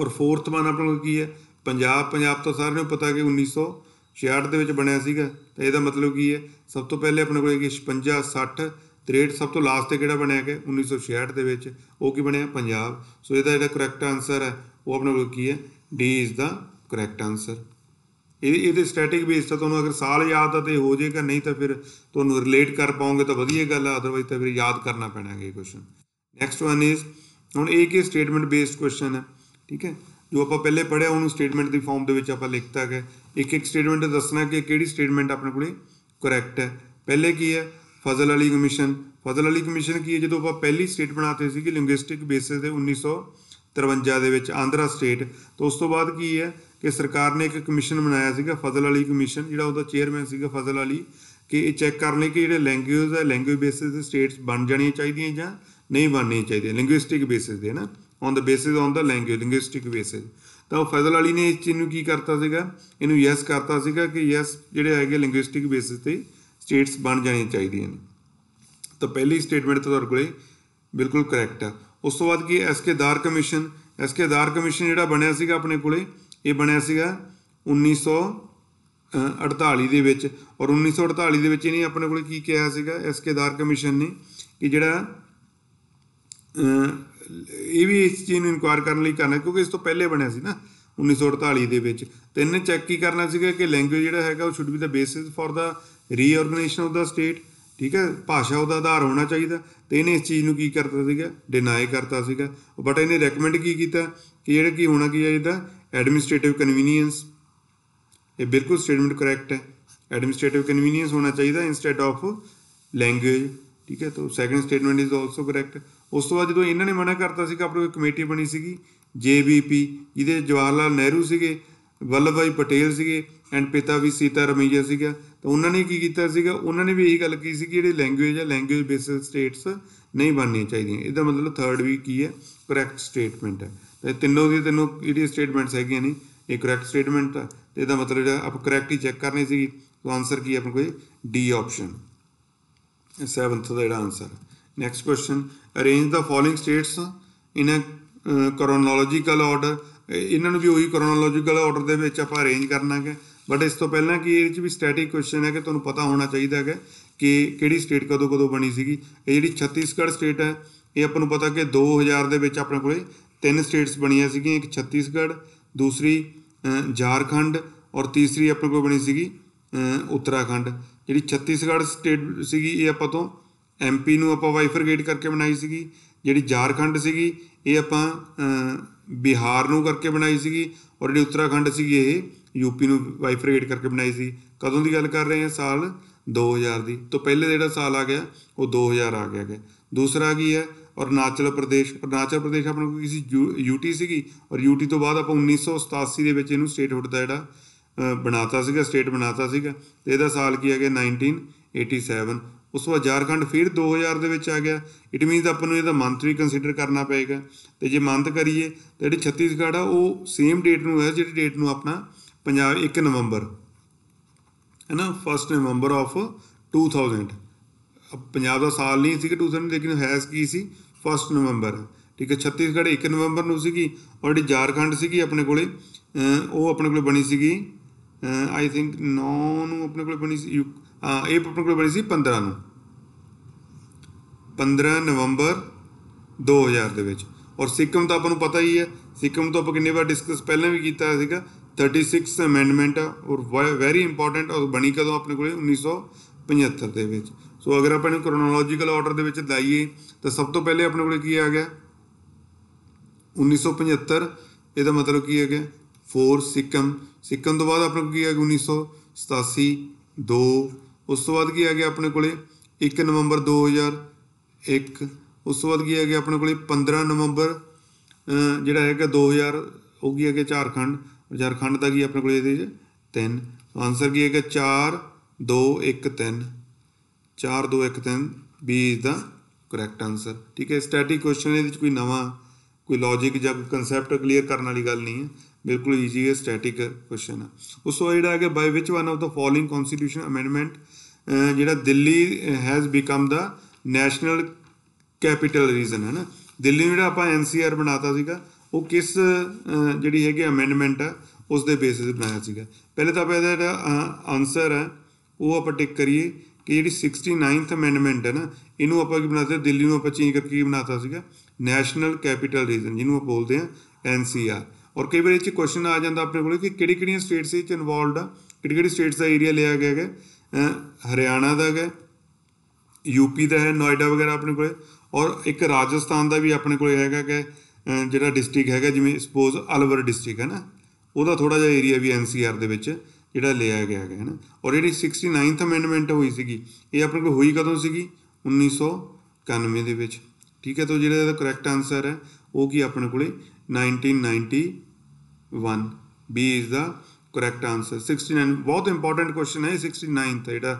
ਔਰ ਫੋਰਥ ਵਨ ਆਪਣੇ ਕੋਲ ਕੀ ਹੈ ਪੰਜਾਬ ਪੰਜਾਬ ਤੋਂ ਸਾਰਿਆਂ ਨੂੰ ਪਤਾ ਕਿ 1966 ਦੇ ਵਿੱਚ ਬਣਿਆ ਸੀਗਾ ਤਾਂ ਇਹਦਾ ਮਤਲਬ ਕੀ ਹੈ ਸਭ ਤੋਂ ਪਹਿਲੇ ਆਪਣੇ ਕੋਲ ਕਿ 56 60 63 ਸਭ ਤੋਂ ਲਾਸਟ ਤੇ ਕਿਹੜਾ ਬਣਿਆ ਕਿ 1966 ਦੇ ਵਿੱਚ ਉਹ ਕੀ ਬਣਿਆ ਪੰਜਾਬ ਸੋ ਇਹਦਾ ਜਿਹੜਾ ਕਰੈਕਟ ਆਨਸਰ ਹੈ ਉਹ ਆਪਣੇ ਕੋਲ ਕੀ ਹੈ D is the correct answer ਇਹ ਇਹਦੇ ਸਟੈਟਿਕ ਬੇਸ ਤੇ ਤੁਹਾਨੂੰ ਅਗਰ ਸਾਲ ਯਾਦ ਆ ਤੇ ਹੋ ਜਾਏਗਾ ਨਹੀਂ ਤਾਂ ਫਿਰ ਤੁਹਾਨੂੰ ਰਿਲੇਟ ਕਰ ਪਾਉਂਗੇ ਤਾਂ ਵਧੀਆ ਗੱਲ ਆ ਅਦਰਵਾਈਜ਼ ਤਾਂ ਫਿਰ ਯਾਦ ਕਰਨਾ ਪੈਣਾ ਇਹ ਕੁਐਸਚਨ ਨੈਕਸਟ ਵਨ ਇਜ਼ ਹੁਣ ਇਹ ਕੀ ਸਟੇਟਮੈਂਟ ਬੇਸਡ ਕੁਐਸਚਨ ਹੈ ਠੀਕ ਹੈ ਜੋ ਆਪਾਂ ਪਹਿਲੇ ਪੜਿਆ ਉਹਨੂੰ ਸਟੇਟਮੈਂਟ ਦੀ ਫਾਰਮ ਦੇ ਵਿੱਚ ਆਪਾਂ ਲਿਖਤਾ ਹੈ ਇੱਕ ਇੱਕ ਸਟੇਟਮੈਂਟ ਦੱਸਣਾ ਕਿ ਕਿਹੜੀ ਸਟੇਟਮੈਂਟ ਆਪਣੇ ਕੋਲੇ ਕਰੈਕਟ ਹੈ ਪਹਿਲੇ ਕੀ ਹੈ ਫਜ਼ਲ ਅਲੀ ਕਮਿਸ਼ਨ ਫਜ਼ਲ ਅਲੀ ਕਮਿਸ਼ਨ ਕੀ ਹੈ ਜਦੋਂ ਆਪਾਂ ਪਹਿਲੀ ਸਟੇਟ ਬਣਾਤੇ ਸੀ ਕਿ ਲਿੰਗੁਇਸਟਿਕ ਬੇਸਿਸ ਦੇ 1900 53 ਦੇ ਵਿੱਚ ਆਂਧਰਾ ਸਟੇਟ ਤੋਂ ਉਸ ਤੋਂ ਬਾਅਦ ਕੀ ਹੈ ਕਿ ਸਰਕਾਰ ਨੇ ਇੱਕ ਕਮਿਸ਼ਨ ਬਣਾਇਆ ਸੀਗਾ ਫਜ਼ਲ ਅਲੀ ਕਮਿਸ਼ਨ ਜਿਹੜਾ ਉਹਦਾ ਚੇਅਰਮੈਨ ਸੀਗਾ ਫਜ਼ਲ ਅਲੀ ਕਿ ਇਹ ਚੈੱਕ ਕਰ ਲਈ ਕਿ ਜਿਹੜੇ ਲੈਂਗੁਏਜ ਹੈ ਲੈਂਗੁਏਜ ਬੇਸਿਸ ਤੇ ਸਟੇਟਸ ਬਣ ਜਾਣੀਆਂ ਚਾਹੀਦੀਆਂ ਜਾਂ ਨਹੀਂ ਬਣਨੀਆਂ ਚਾਹੀਦੀਆਂ ਲਿੰਗੁਇਸਟਿਕ ਬੇਸਿਸ ਦੇ ਨਾ on the basis on the language linguistic basis ਤਾਂ ਉਹ ਫਜ਼ਲ ਅਲੀ ਨੇ ਇਸ ਚੀਜ਼ ਨੂੰ ਕੀ ਕਰਤਾ ਸੀਗਾ ਇਹਨੂੰ ਯੈਸ ਕਰਤਾ ਸੀਗਾ ਕਿ ਯੈਸ ਜਿਹੜੇ ਹੈਗੇ ਲਿੰਗੁਇਸਟਿਕ ਬੇਸਿਸ ਤੇ ਸਟੇਟਸ ਬਣ ਜਾਣੀਆਂ ਚਾਹੀਦੀਆਂ ਨੇ ਤਾਂ ਪਹਿਲੀ ਸਟੇਟਮੈਂਟ ਤੁਹਾਡੇ ਕੋਲੇ ਬਿਲਕੁਲ ਕਰੈਕਟ ਹੈ ਉਸ ਤੋਂ ਬਾਅਦ ਕੀ S K Dar commission S K Dar commission ਜਿਹੜਾ ਬਣਿਆ ਸੀਗਾ ਆਪਣੇ ਕੋਲੇ ਇਹ ਬਣਿਆ ਸੀਗਾ 1948 ਦੇ ਵਿੱਚ ਔਰ 1948 ਦੇ ਵਿੱਚ ਇਹਨੇ ਆਪਣੇ ਕੋਲੇ ਕੀ ਕਿਹਾ ਸੀਗਾ ਐਸਕੇ ਦਾਰ ਕਮਿਸ਼ਨ ਨੇ ਕਿ ਜਿਹੜਾ ਇਹ ਵੀ ਇਸ ਚੀਜ਼ ਨੂੰ ਇਨਕੁਆਇਰ ਕਰਨ ਲਈ ਕਰਨਾ ਕਿਉਂਕਿ ਇਸ ਤੋਂ ਪਹਿਲੇ ਬਣਿਆ ਸੀ ਨਾ 1948 ਦੇ ਵਿੱਚ ਤਿੰਨ ਚੈੱਕ ਕੀ ਕਰਨਾ ਸੀਗਾ ਕਿ ਲੈਂਗੁਏਜ ਜਿਹੜਾ ਹੈਗਾ ਉਹ should be the basis for the reorganisation of the state ਠੀਕ ਹੈ ਭਾਸ਼ਾ ਉਹਦਾ ਆਧਾਰ ਹੋਣਾ ਚਾਹੀਦਾ ਤੇ ਇਹਨੇ ਇਸ ਚੀਜ਼ ਨੂੰ ਕੀ ਕਰਤਾ ਸੀਗਾ ਡਿਨਾਈ ਕਰਤਾ ਸੀਗਾ ਬਟ ਇਹਨੇ ਰეკਮੈਂਡ ਕੀ ਕੀਤਾ ਕਿ ਜਿਹੜਾ ਕੀ ਹੋਣਾ ਕੀ ਚਾਹੀਦਾ ਐਡਮਿਨਿਸਟ੍ਰੇਟਿਵ ਕਨਵੀਨੀਅੰਸ ਇਹ ਬਿਲਕੁਲ ਸਟੇਟਮੈਂਟ ਕਰੈਕਟ ਹੈ ਐਡਮਿਨਿਸਟ੍ਰੇਟਿਵ ਕਨਵੀਨੀਅੰਸ ਹੋਣਾ ਚਾਹੀਦਾ ਇਨਸਟੈਡ ਆਫ ਲੈਂਗੁਏਜ ਠੀਕ ਹੈ ਤਾਂ second statement is also correct ਉਸ ਤੋਂ ਬਾਅਦ ਜਦੋਂ ਇਹਨਾਂ ਨੇ ਮਨਾ ਕਰਤਾ ਸੀਗਾ ਆਪਣੀ ਕਮੇਟੀ ਬਣੀ ਸੀਗੀ ਜੀਬੀਪੀ ਜਿਹਦੇ ਜਵਾਹਰ ਲਾਲ ਨਹਿਰੂ ਸੀਗੇ ਵੱਲਭ ਭਾਈ ਪਟੇਲ ਸੀਗੇ ਐਂਡ ਪਿਤਾ ਵੀ ਸੀਤਾ ਰਮਈਆ ਸੀਗਾ ਤਾਂ ਉਹਨਾਂ ਨੇ ਕੀ ਕੀਤਾ ਸੀਗਾ ਉਹਨਾਂ ਨੇ ਵੀ ਇਹੀ ਗੱਲ ਕੀਤੀ ਸੀ ਕਿ ਜਿਹੜੇ ਲੈਂਗੁਏਜ ਆ ਲੈਂਗੁਏਜ ਬੇਸਡ ਸਟੇਟਸ ਨਹੀਂ ਬਣਨੀਆਂ ਚਾਹੀਦੀਆਂ ਇਹਦਾ ਮਤਲਬ ਥਰਡ ਵੀ ਕੀ ਹੈ ਕਰੈਕਟ ਸਟੇਟਮੈਂਟ ਹੈ ਤੇ ਤਿੰਨੋਂ ਦੀ ਤਿੰਨੋਂ ਜਿਹੜੀ ਸਟੇਟਮੈਂਟਸ ਹੈਗੀਆਂ ਨੇ ਇਹ ਕਰੈਕਟ ਸਟੇਟਮੈਂਟ ਹੈ ਤੇ ਇਹਦਾ ਮਤਲਬ ਜਿਹੜਾ ਆਪ ਕਰੈਕਟ ਹੀ ਚੈੱਕ ਕਰਨੀ ਸੀ ਤਾਂ ਆਨਸਰ ਕੀ ਆਪਣ ਕੋਈ ਡੀ ਆਪਸ਼ਨ 7th ਦਾ ਜਿਹੜਾ answer next question arrange the following states in a chronological order ਇਹਨਾਂ ਨੂੰ ਵੀ ਉਹੀ ਕਰੋਨੋਲੋਜੀਕਲ ਆਰਡਰ ਦੇ ਵਿੱਚ ਆਪਾਂ ਅਰੇਂਜ ਕਰਨਾ ਹੈ ਬਟ ਇਸ ਤੋਂ ਪਹਿਲਾਂ ਕਿ ਇਹ ਚ ਵੀ ਸਟੈਟਿਕ ਕੁਐਸਚਨ ਹੈ ਕਿ ਤੁਹਾਨੂੰ ਪਤਾ ਹੋਣਾ ਚਾਹੀਦਾ ਹੈ ਕਿ ਕਿਹੜੀ ਸਟੇਟ ਕਦੋਂ ਕਦੋਂ ਬਣੀ ਸੀਗੀ ਇਹ ਜਿਹੜੀ ਛੱਤੀਸਗੜ੍ਹ ਸਟੇਟ ਹੈ ਇਹ ਆਪਾਂ ਨੂੰ ਪਤਾ ਕਿ 2000 ਦੇ ਵਿੱਚ ਆਪਣੇ ਕੋਲੇ ਤਿੰਨ ਸਟੇਟਸ ਬਣੀਆਂ ਸੀਗੀਆਂ ਇੱਕ ਛੱਤੀਸਗੜ੍ਹ ਦੂਸਰੀ ਝਾਰਖੰਡ ਔਰ ਤੀਸਰੀ ਆਪਣੇ ਕੋਲ ਬਣੀ ਸੀਗੀ ਉੱਤਰਾਖੰਡ ਜਿਹੜੀ ਛੱਤੀਸਗੜ੍ਹ ਸਟੇਟ ਸੀਗੀ ਇਹ ਆਪਾਂ ਤੋਂ ਐਮਪੀ ਨੂੰ ਆਪਾਂ ਵਾਈਫਰਗੇਟ ਕਰਕੇ ਬਣਾਈ ਸੀਗੀ ਜਿਹੜੀ ਝਾਰਖੰਡ ਸੀਗੀ ਇਹ ਆਪਾਂ ਬਿਹਾਰ ਨੂੰ ਕਰਕੇ ਬਣਾਈ ਸੀਗੀ ਔਰ ਜਿਹੜੀ ਉੱਤਰਾਖੰਡ ਸੀਗੀ ਇਹ ਯੂਪੀ ਨੂੰ ਵਾਈਫਰੇਟ ਕਰਕੇ ਬਣਾਈ ਸੀ ਕਦੋਂ ਦੀ ਗੱਲ ਕਰ ਰਹੇ ਹਾਂ ਸਾਲ 2000 ਦੀ ਤੋਂ ਪਹਿਲੇ ਜਿਹੜਾ ਸਾਲ ਆ ਗਿਆ ਉਹ 2000 ਆ ਗਿਆ ਹੈ ਦੂਸਰਾ ਕੀ ਹੈ ਨਾਚਲ ਪ੍ਰਦੇਸ਼ ਨਾਚਲ ਪ੍ਰਦੇਸ਼ ਆਪਣਾ ਕੋਈ ਕਿਸੇ ਯੂਟੀ ਸੀਗੀ ਔਰ ਯੂਟੀ ਤੋਂ ਬਾਅਦ ਆਪਾਂ 1987 ਦੇ ਵਿੱਚ ਇਹਨੂੰ ਸਟੇਟਹੁੱਡ ਦਾ ਜਿਹੜਾ ਬਣਾਤਾ ਸੀਗਾ ਸਟੇਟ ਬਣਾਤਾ ਸੀਗਾ ਤੇ ਇਹਦਾ ਸਾਲ ਕੀ ਆ ਗਿਆ 1987 ਉਸ ਤੋਂ ਬਾਅਦ ਝਾਰਖੰਡ ਫਿਰ 2000 ਦੇ ਵਿੱਚ ਆ ਗਿਆ ਇਟ ਮੀਨਸ ਆਪਾਂ ਨੂੰ ਇਹਦਾ ਮੰਥ ਵੀ ਕੰਸੀਡਰ ਕਰਨਾ ਪਏਗਾ ਤੇ ਜੇ ਮੰਥ ਕਰੀਏ ਤੇ ਜਿਹੜੀ ਛੱਤੀਸਗੜ੍ਹ ਆ ਉਹ ਸੇਮ ਡੇਟ ਨੂੰ ਹੈ ਜਿਹੜੀ ਡੇਟ ਨੂੰ ਆਪਣਾ ਪੰਜਾਬ 1 ਨਵੰਬਰ ਹੈ ਨਾ 1 ਨਵੰਬਰ ਆਫ 2000 ਪੰਜਾਬ ਦਾ ਸਾਲ ਨਹੀਂ ਸੀ ਕਿ 2000 ਲੇਕਿਨ ਹੈ ਕੀ ਸੀ 1 ਨਵੰਬਰ ਠੀਕ ਹੈ ਛੱਤੀਸਗੜ੍ਹ 1 ਨਵੰਬਰ ਨੂੰ ਸੀਗੀ ਔਰ ਜਿਹੜੀ ਝਾਰਖੰਡ ਸੀਗੀ ਆਪਣੇ ਕੋਲੇ ਉਹ ਆਪਣੇ ਕੋਲੇ ਬਣੀ ਸੀਗੀ ਆਈ ਥਿੰਕ 9 ਨੂੰ ਆਪਣੇ ਕੋਲੇ ਬਣੀ ਸੀ ਇਹ ਆਪਣੇ ਕੋਲੇ ਬਣੀ ਸੀ 15 ਨੂੰ 15 ਨਵੰਬਰ 2000 ਦੇ ਵਿੱਚ ਔਰ ਸਿੱਕਮ ਤਾਂ ਆਪਾਂ ਨੂੰ ਪਤਾ ਹੀ ਹੈ ਸਿੱਕਮ ਤੋਂ ਆਪਾਂ ਕਿੰਨੇ ਵਾਰ ਡਿਸਕਸ ਪਹਿਲਾਂ ਵੀ ਕੀਤਾ ਸੀਗਾ 36th ਅਮੈਂਡਮੈਂਟ ਔਰ ਵੈਰੀ ਇੰਪੋਰਟੈਂਟ ਔਰ ਬਣੀ ਕਦੋਂ ਆਪਣੇ ਕੋਲੇ 1975 ਦੇ ਵਿੱਚ ਸੋ ਅਗਰ ਆਪਾਂ ਇਹਨੂੰ ਕ੍ਰੋਨੋਲੋਜੀਕਲ ਆਰਡਰ ਦੇ ਵਿੱਚ ਲਾਈਏ ਤਾਂ ਸਭ ਤੋਂ ਪਹਿਲੇ ਆਪਣੇ ਕੋਲੇ ਕੀ ਆ ਗਿਆ 1975 ਇਹਦਾ ਮਤਲਬ ਕੀ ਹੈ ਕਿ 4 ਸਿੱਕਮ ਸਿੱਕਮ ਤੋਂ ਬਾਅਦ ਆਪਣੇ ਕੋਲ ਕੀ ਆ ਗਿਆ 1987 2 ਉਸ ਤੋਂ ਬਾਅਦ ਕੀ ਆ ਗਿਆ ਆਪਣੇ ਕੋਲੇ 1 ਨਵੰਬਰ 2001 ਉਸ ਤੋਂ ਬਾਅਦ ਕੀ ਆ ਗਿਆ ਆਪਣੇ ਕੋਲੇ 15 ਨਵੰਬਰ ਜਿਹੜਾ ਹੈਗਾ 2000 ਹੋ ਗਿਆ ਕਿ ਝਾਰਖੰਡ ਝਾਰਖੰਡ ਦਾ ਕੀ ਆਪਣੇ ਕੋਲ ਇਹਦੇ 'ਚ 3 ਆਨਸਰ ਕੀ ਹੈਗਾ 4 2 1 3 4 2 1 3 B is the correct answer ਠੀਕ ਹੈ ਸਟੈਟਿਕ ਕੁਐਸਚਨ ਇਹਦੇ ਵਿੱਚ ਕੋਈ ਨਵਾਂ ਕੋਈ ਲੌਜੀਕ ਜਾਂ ਕੋਈ ਕਨਸੈਪਟ ਕਲੀਅਰ ਕਰਨ ਵਾਲੀ ਗੱਲ ਨਹੀਂ ਹੈ ਬਿਲਕੁਲ ਈਜ਼ੀ ਹੈ ਸਟੈਟਿਕ ਕੁਐਸਚਨ ਹੈ ਉਸ ਤੋਂ ਜਿਹੜਾ ਹੈਗਾ by which one of the following constitution amendment ਜਿਹੜਾ Delhi has become the national capital region ਹੈ ਨਾ ਦਿੱਲੀ ਜਿਹੜਾ ਆਪਾਂ ਐਨਸੀਆਰ ਬਣਾਤਾ ਸੀਗਾ ਉਹ ਕਿਸ ਜਿਹੜੀ ਹੈਗੀ ਅਮੈਂਡਮੈਂਟ ਆ ਉਸ ਦੇ ਬੇਸਿਸ ਬਣਾਇਆ ਸੀਗਾ ਪਹਿਲੇ ਤਾਂ ਆਪਾਂ ਇਹਦਾ ਜਿਹੜਾ ਆਨਸਰ ਹੈ ਉਹ ਆਪਾਂ ਟਿਕ ਕਰੀਏ ਕਿ ਜਿਹੜੀ 69th ਅਮੈਂਡਮੈਂਟ ਹੈ ਨਾ ਇਹਨੂੰ ਆਪਾਂ ਕੀ ਬਣਾਤਾ ਦਿੱਲੀ ਨੂੰ ਆਪਾਂ ਚੇਂਜ ਕਰਕੇ ਕੀ ਬਣਾਤਾ ਸੀਗਾ ਨੈਸ਼ਨਲ ਕੈਪੀਟਲ ਰੀਜਨ ਜਿਹਨੂੰ ਆਪਾਂ ਬੋਲਦੇ ਆ ਐਨਸੀਆਰ ਔਰ ਕਈ ਵਾਰ ਇਹ ਚ ਕੁਐਸਚਨ ਆ ਜਾਂਦਾ ਆਪਣੇ ਕੋਲ ਕਿ ਕਿਹੜੀ ਕਿਹੜੀਆਂ ਸਟੇਟਸ ਇਹ ਚ ਇਨਵੋਲਡ ਆ ਕਿਹੜੀ ਕਿਹੜੀ ਸਟੇਟਸ ਦਾ ਏਰੀਆ ਲਿਆ ਗਿਆ ਹੈ ਹਰਿਆਣਾ ਦਾ ਹੈ ਯੂਪੀ ਦਾ ਹੈ ਨੋਇਡਾ ਵਗੈਰਾ ਆਪਣੇ ਕੋਲੇ ਔਰ ਇੱਕ ਰਾਜਸਥਾਨ ਦਾ ਵੀ ਆਪਣੇ ਕੋਲੇ ਹੈਗਾ ਕਿ ਜਿਹੜਾ ਡਿਸਟ੍ਰਿਕਟ ਹੈਗਾ ਜਿਵੇਂ ਸਪੋਜ਼ ਅਲਵਰ ਡਿਸਟ੍ਰਿਕਟ ਹੈ ਨਾ ਉਹਦਾ ਥੋੜਾ ਜਿਹਾ ਏਰੀਆ ਵੀ ਐਨਸੀਆਰ ਦੇ ਵਿੱਚ ਜਿਹੜਾ ਲਿਆ ਗਿਆ ਹੈਗਾ ਹੈ ਨਾ ਔਰ ਜਿਹੜੀ 69th ਅਮੈਂਡਮੈਂਟ ਹੋਈ ਸੀਗੀ ਇਹ ਆਪਣੇ ਕੋਲ ਹੋਈ ਕਦੋਂ ਸੀਗੀ 1991 ਦੇ ਵਿੱਚ ਠੀਕ ਹੈ ਤਾਂ ਜਿਹੜਾ ਇਹਦਾ ਕਰੈਕਟ ਆਨਸਰ ਹੈ ਉਹ ਕੀ ਆਪਣੇ ਕੋਲੇ 1991 B is the correct answer 69 ਬਹੁਤ ਇੰਪੋਰਟੈਂਟ ਕੁਐਸਚਨ ਹੈ 69th ਜਿਹੜਾ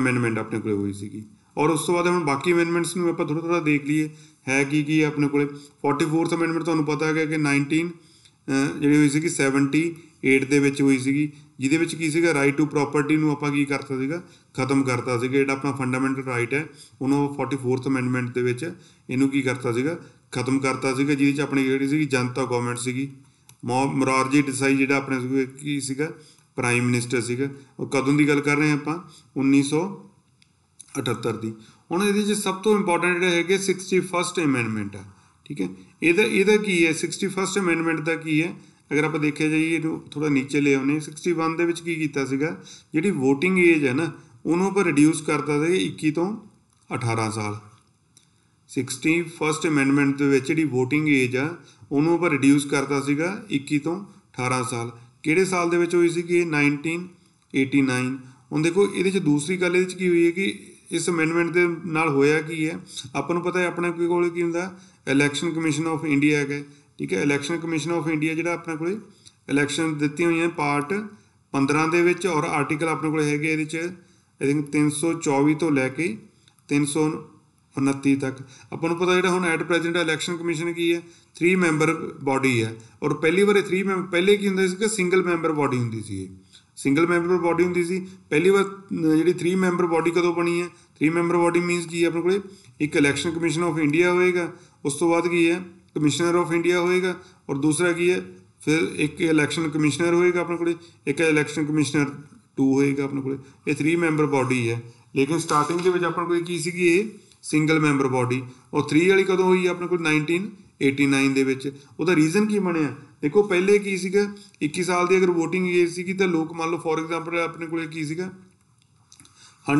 ਅਮੈਂਡਮੈਂਟ ਆਪਣੇ ਕੋਲੇ ਹੋਈ ਸੀਗੀ ਔਰ ਉਸ ਤੋਂ ਬਾਅਦ ਹੁਣ ਬਾਕੀ ਅਮੈਂਡਮੈਂਟਸ ਨੂੰ ਆਪਾਂ ਥੋੜਾ ਥੋੜਾ ਦੇਖ ਲਈਏ ਹੈ ਕੀ ਕੀ ਆਪਣੇ ਕੋਲੇ 44th ਅਮੈਂਡਮੈਂਟ ਤੁਹਾਨੂੰ ਪਤਾ ਹੈਗਾ ਕਿ 19 ਜਿਹੜੀ ਹੋਈ ਸੀਗੀ 78 ਦੇ ਵਿੱਚ ਹੋਈ ਸੀਗੀ ਜਿਹਦੇ ਵਿੱਚ ਕੀ ਸੀਗਾ ਰਾਈਟ ਟੂ ਪ੍ਰਾਪਰਟੀ ਨੂੰ ਆਪਾਂ ਕੀ ਕਰਤਾ ਸੀਗਾ ਖਤਮ ਕਰਤਾ ਸੀਗਾ ਜਿਹੜਾ ਆਪਣਾ ਫੰਡਾਮੈਂਟਲ ਰਾਈਟ ਹੈ ਉਹਨੂੰ 44th ਅਮੈਂਡਮੈਂਟ ਦੇ ਵਿੱਚ ਇਹਨੂੰ ਕੀ ਕਰਤਾ ਸੀਗਾ ਖਤਮ ਕਰਤਾ ਸੀਗਾ ਜਿਹਦੇ ਵਿੱਚ ਆਪਣੀ ਜਿਹੜੀ ਸੀਗੀ ਜਨਤਾ ਗਵਰਨਮੈਂਟ ਸੀਗੀ ਮੋਰਾਰਜੀ ਡਿਸਾਈ ਜਿਹੜਾ ਆਪਣੇ ਕੀ ਸੀਗਾ ਪ੍ਰਾਈਮ ਮਿਨਿਸਟਰ ਸੀਗਾ ਉਹ ਕਦੋਂ ਦੀ ਗੱਲ ਕਰ ਰਹੇ ਆਪਾਂ 1978 ਦੀ ਹੁਣ ਇਹਦੇ ਵਿੱਚ ਸਭ ਤੋਂ ਇੰਪੋਰਟੈਂਟ ਜਿਹੜਾ ਹੈਗੇ 61st ਅਮੈਂਡਮੈਂਟ ਆ ਠੀਕ ਹੈ ਇਹਦਾ ਇਹਦਾ ਕੀ ਹੈ 61st ਅਮੈਂਡਮੈਂਟ ਦਾ ਕੀ ਹੈ ਅਗਰ ਆਪਾਂ ਦੇਖਿਆ ਜਾਈਏ ਇਹਨੂੰ ਥੋੜਾ ਨੀਚੇ ਲੈ ਆਉਨੇ 61 ਦੇ ਵਿੱਚ ਕੀ ਕੀਤਾ ਸੀਗਾ ਜਿਹੜੀ VOTING ਏਜ ਹੈ ਨਾ ਉਹਨੂੰ ਆਪਾਂ ਰਿਡਿਊਸ ਕਰਤਾ ਸੀ 21 ਤੋਂ 18 ਸਾਲ 61st ਅਮੈਂਡਮੈਂਟ ਦੇ ਵਿੱਚ ਜਿਹੜੀ VOTING ਏਜ ਆ ਉਹਨੂੰ ਆਪਾਂ ਰਿਡਿਊਸ ਕਰਤਾ ਸੀਗਾ 21 ਤੋਂ 18 ਸਾਲ ਕਿਹੜੇ ਸਾਲ ਦੇ ਵਿੱਚ ਹੋਈ ਸੀ ਕਿ 1989 ਹੁਣ ਦੇਖੋ ਇਹਦੇ ਵਿੱਚ ਦੂਸਰੀ ਗੱਲ ਇਹਦੇ ਵਿੱਚ ਕੀ ਹੋਈ ਹੈ ਕਿ ਇਸ ਅਮੈਂਡਮੈਂਟ ਦੇ ਨਾਲ ਹੋਇਆ ਕੀ ਹੈ ਆਪਾਂ ਨੂੰ ਪਤਾ ਹੈ ਆਪਣੇ ਕੋਲ ਕੀ ਹੁੰਦਾ ਇਲੈਕਸ਼ਨ ਕਮਿਸ਼ਨ ਆਫ ਇੰਡੀਆ ਹੈਗਾ ਠੀਕ ਹੈ ਇਲੈਕਸ਼ਨ ਕਮਿਸ਼ਨ ਆਫ ਇੰਡੀਆ ਜਿਹੜਾ ਆਪਣੇ ਕੋਲੇ ਇਲੈਕਸ਼ਨ ਹੋਈ ਹੋਈਆਂ ਪਾਰਟ 15 ਦੇ ਵਿੱਚ ਔਰ ਆਰਟੀਕਲ ਆਪਣੇ ਕੋਲੇ ਹੈਗੇ ਇਹਦੇ ਵਿੱਚ ਆਈ ਥਿੰਕ 324 ਤੋਂ ਲੈ ਕੇ 329 ਤੱਕ ਆਪਾਂ ਨੂੰ ਪਤਾ ਜਿਹੜਾ ਹੁਣ ਐਟ ਪ੍ਰੈਜ਼ੈਂਟ ਇਲੈਕਸ਼ਨ ਕਮਿਸ਼ਨ ਕੀ ਹੈ 3 ਮੈਂਬਰ ਬਾਡੀ ਹੈ ਔਰ ਪਹਿਲੀ ਵਾਰ ਇਹ 3 ਮੈਂਬਰ ਪਹਿਲੇ ਕੀ ਹੁੰਦਾ ਸੀ ਕਿ ਸਿੰਗਲ ਮੈਂਬਰ ਬਾਡੀ ਹੁੰਦੀ ਸੀ ਇਹ ਸਿੰਗਲ ਮੈਂਬਰ ਬਾਡੀ ਹੁੰਦੀ ਸੀ ਪਹਿਲੀ ਵਾਰ ਜਿਹੜੀ 3 ਮੈਂਬਰ ਬਾਡੀ ਕਦੋਂ ਬਣੀ ਹੈ 3 ਮੈਂਬਰ ਬਾਡੀ ਮੀਨਸ ਕੀ ਹੈ ਆਪਣੇ ਕੋਲੇ ਇੱਕ ਇਲੈਕਸ਼ਨ ਕਮਿਸ਼ਨ ਆਫ ਇੰਡੀਆ ਹੋਏਗਾ ਉਸ ਤੋਂ ਬਾਅਦ ਕੀ ਹੈ ਕਮਿਸ਼ਨਰ ਆਫ ਇੰਡੀਆ ਹੋਏਗਾ ਔਰ ਦੂਸਰਾ ਕੀ ਹੈ ਫਿਰ ਇੱਕ ਇਲੈਕਸ਼ਨ ਕਮਿਸ਼ਨਰ ਹੋਏਗਾ ਆਪਣੇ ਕੋਲੇ ਇੱਕ ਇਲੈਕਸ਼ਨ ਕਮਿਸ਼ਨਰ 2 ਹੋਏਗਾ ਆਪਣੇ ਕੋਲੇ ਇਹ 3 ਮੈਂਬਰ ਬਾਡੀ ਹੈ ਲੇਕਿਨ ਸਟਾਰਟਿੰਗ ਦੇ ਵਿੱਚ ਆਪਣੇ ਕੋਲੇ ਕੀ ਸੀਗੀ ਇਹ ਸਿੰਗਲ ਮੈਂਬਰ ਬਾਡੀ ਔਰ 3 ਵਾਲੀ ਕਦੋਂ ਹੋਈ ਆਪਣੇ ਕੋਲ 1989 ਦੇ ਵਿੱਚ ਉਹਦਾ ਰੀਜ਼ਨ ਕੀ ਬਣਿਆ ਦੇਖੋ ਪਹਿਲੇ ਕੀ ਸੀਗਾ 21 ਸਾਲ ਦੀ ਅਗਰ VOTING ਏਜ ਸੀਗੀ ਤਾਂ ਲੋਕ ਮੰਨ ਲਓ ਫੋਰ ਐਗਜ਼ਾਮਪਲ ਆਪਣੇ ਕੋਲੇ ਕੀ ਸੀਗਾ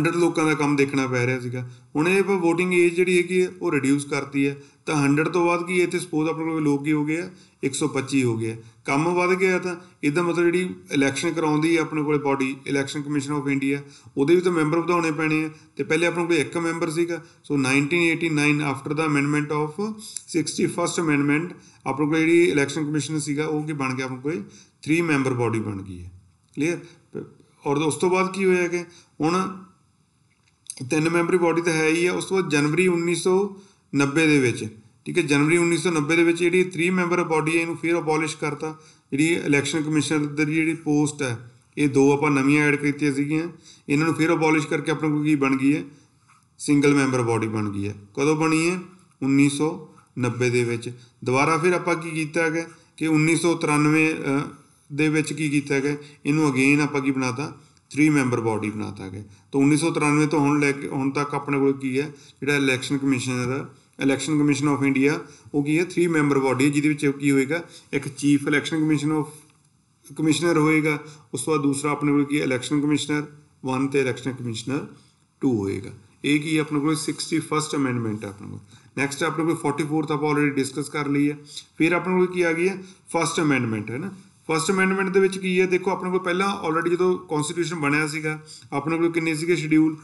100 ਲੋਕਾਂ ਦਾ ਕੰਮ ਦੇਖਣਾ ਪੈ ਰਿਹਾ ਸੀਗਾ ਹੁਣ ਇਹ VOTING ਏਜ ਜਿਹੜੀ ਹੈਗੀ ਉਹ ਰਿਡਿਊਸ ਕਰਤੀ ਹੈ ਤਾਂ 100 ਤੋਂ ਬਾਅਦ ਕੀ ਇੱਥੇ ਸਪੋਜ਼ ਆਪਣੇ ਕੋਲ ਲੋਕ ਕੀ ਹੋ ਗਏ ਆ 125 ਹੋ ਗਿਆ ਕੰਮ ਵੱਧ ਗਿਆ ਤਾਂ ਇਹਦਾ ਮਤਲਬ ਜਿਹੜੀ ਇਲੈਕਸ਼ਨ ਕਰਾਉਂਦੀ ਹੈ ਆਪਣੇ ਕੋਲੇ body election commission of India ਉਹਦੇ ਵੀ ਤਾਂ ਮੈਂਬਰ ਵਧਾਉਣੇ ਪੈਣੇ ਆ ਤੇ ਪਹਿਲੇ ਆਪਣੇ ਕੋਲ ਇੱਕ ਮੈਂਬਰ ਸੀਗਾ so 1989 after the amendment of 61st amendment ਆਪਣੇ ਕੋਲ ਜਿਹੜੀ ਇਲੈਕਸ਼ਨ ਕਮਿਸ਼ਨ ਸੀਗਾ ਉਹ ਕੀ ਬਣ ਗਿਆ ਆਪਣੇ ਕੋਲ 3 ਮੈਂਬਰ ਬਾਡੀ ਬਣ ਗਈ ਹੈ ਕਲੀਅਰ ਔਰ ਉਸ ਤੋਂ ਬਾਅਦ ਕੀ ਹੋਇਆ ਕਿ ਹੁਣ ਤਿੰਨ ਮੈਂਬਰੀ ਬਾਡੀ ਤਾਂ ਹੈ ਹੀ ਆ ਉਸ ਤੋਂ ਬਾਅਦ ਜਨਵਰੀ 1990 ਦੇ ਵਿੱਚ ਠੀਕ ਹੈ ਜਨਵਰੀ 1990 ਦੇ ਵਿੱਚ ਜਿਹੜੀ 3 ਮੈਂਬਰ ਬਾਡੀ ਹੈ ਇਹਨੂੰ ਫਿਰ ਅਬੋਲਿਸ਼ ਕਰਤਾ ਜਿਹੜੀ ਇਲੈਕਸ਼ਨ ਕਮਿਸ਼ਨਰ ਦੀ ਜਿਹੜੀ ਪੋਸਟ ਹੈ ਇਹ ਦੋ ਆਪਾਂ ਨਵੀਆਂ ਐਡ ਕੀਤੀਆਂ ਸੀਗੀਆਂ ਇਹਨਾਂ ਨੂੰ ਫਿਰ ਅਬੋਲਿਸ਼ ਕਰਕੇ ਆਪਣੇ ਕੋਲ ਕੀ ਬਣ ਗਈ ਹੈ ਸਿੰਗਲ ਮੈਂਬਰ ਬਾਡੀ ਬਣ ਗਈ ਹੈ ਕਦੋਂ ਬਣੀ ਹੈ 1990 ਦੇ ਵਿੱਚ ਦੁਬਾਰਾ ਫਿਰ ਆਪਾਂ ਕੀ ਕੀਤਾ ਹੈ ਕਿ 1993 ਦੇ ਵਿੱਚ ਕੀ ਕੀਤਾ ਹੈ ਇਹਨੂੰ ਅਗੇਨ ਆਪਾਂ ਕੀ ਬਣਾਤਾ 3 ਮੈਂਬਰ ਬਾਡੀ ਬਣਾਤਾ ਹੈ ਤਾਂ 1993 ਤੋਂ ਹੁਣ ਲੈ ਕੇ ਹੁਣ ਤੱਕ ਆਪਣੇ ਕੋਲ ਕੀ ਹੈ ਜਿਹੜਾ election commissioner election commission of India ਉਹ ਕੀ ਹੈ 3 ਮੈਂਬਰ ਬਾਡੀ ਜਿਹਦੇ ਵਿੱਚ ਕੀ ਹੋਏਗਾ ਇੱਕ chief election commission of commissioner ਹੋਏਗਾ ਉਸ ਤੋਂ ਬਾਅਦ ਦੂਸਰਾ ਆਪਣੇ ਕੋਲ ਕੀ ਇਲੈਕਸ਼ਨ ਕਮਿਸ਼ਨਰ 1 ਤੇ ਇਲੈਕਸ਼ਨ ਕਮਿਸ਼ਨਰ 2 ਹੋਏਗਾ ਇਹ ਕੀ ਆਪਣੇ ਕੋਲ 61st ਅਮੈਂਡਮੈਂਟ ਹੈ ਆਪਣੇ ਕੋਲ ਨੈਕਸਟ ਆਪਣੇ ਕੋਲ 44th ਆਪਾਂ ਆਲਰੇਡੀ ਡਿਸਕਸ ਕਰ ਲਈ ਹੈ ਫਿਰ ਆਪਣੇ ਕੋਲ ਕੀ ਆ ਗਈ ਹੈ ਫਸਟ ਅਮੈਂਡਮੈਂਟ ਹੈ ਨਾ ਫਸਟ ਅਮੈਂਡਮੈਂਟ ਦੇ ਵਿੱਚ ਕੀ ਹੈ ਦੇਖੋ ਆਪਣੇ ਕੋਲ ਪਹਿਲਾਂ ਆਲਰੇਡੀ ਜਦੋਂ ਕਨਸਟੀਟਿਊਸ਼ਨ ਬਣਿਆ ਸੀਗਾ ਆਪਣੇ ਕੋਲ ਕਿੰਨੇ ਸੀਗੇ ਸ਼ਡਿਊਲ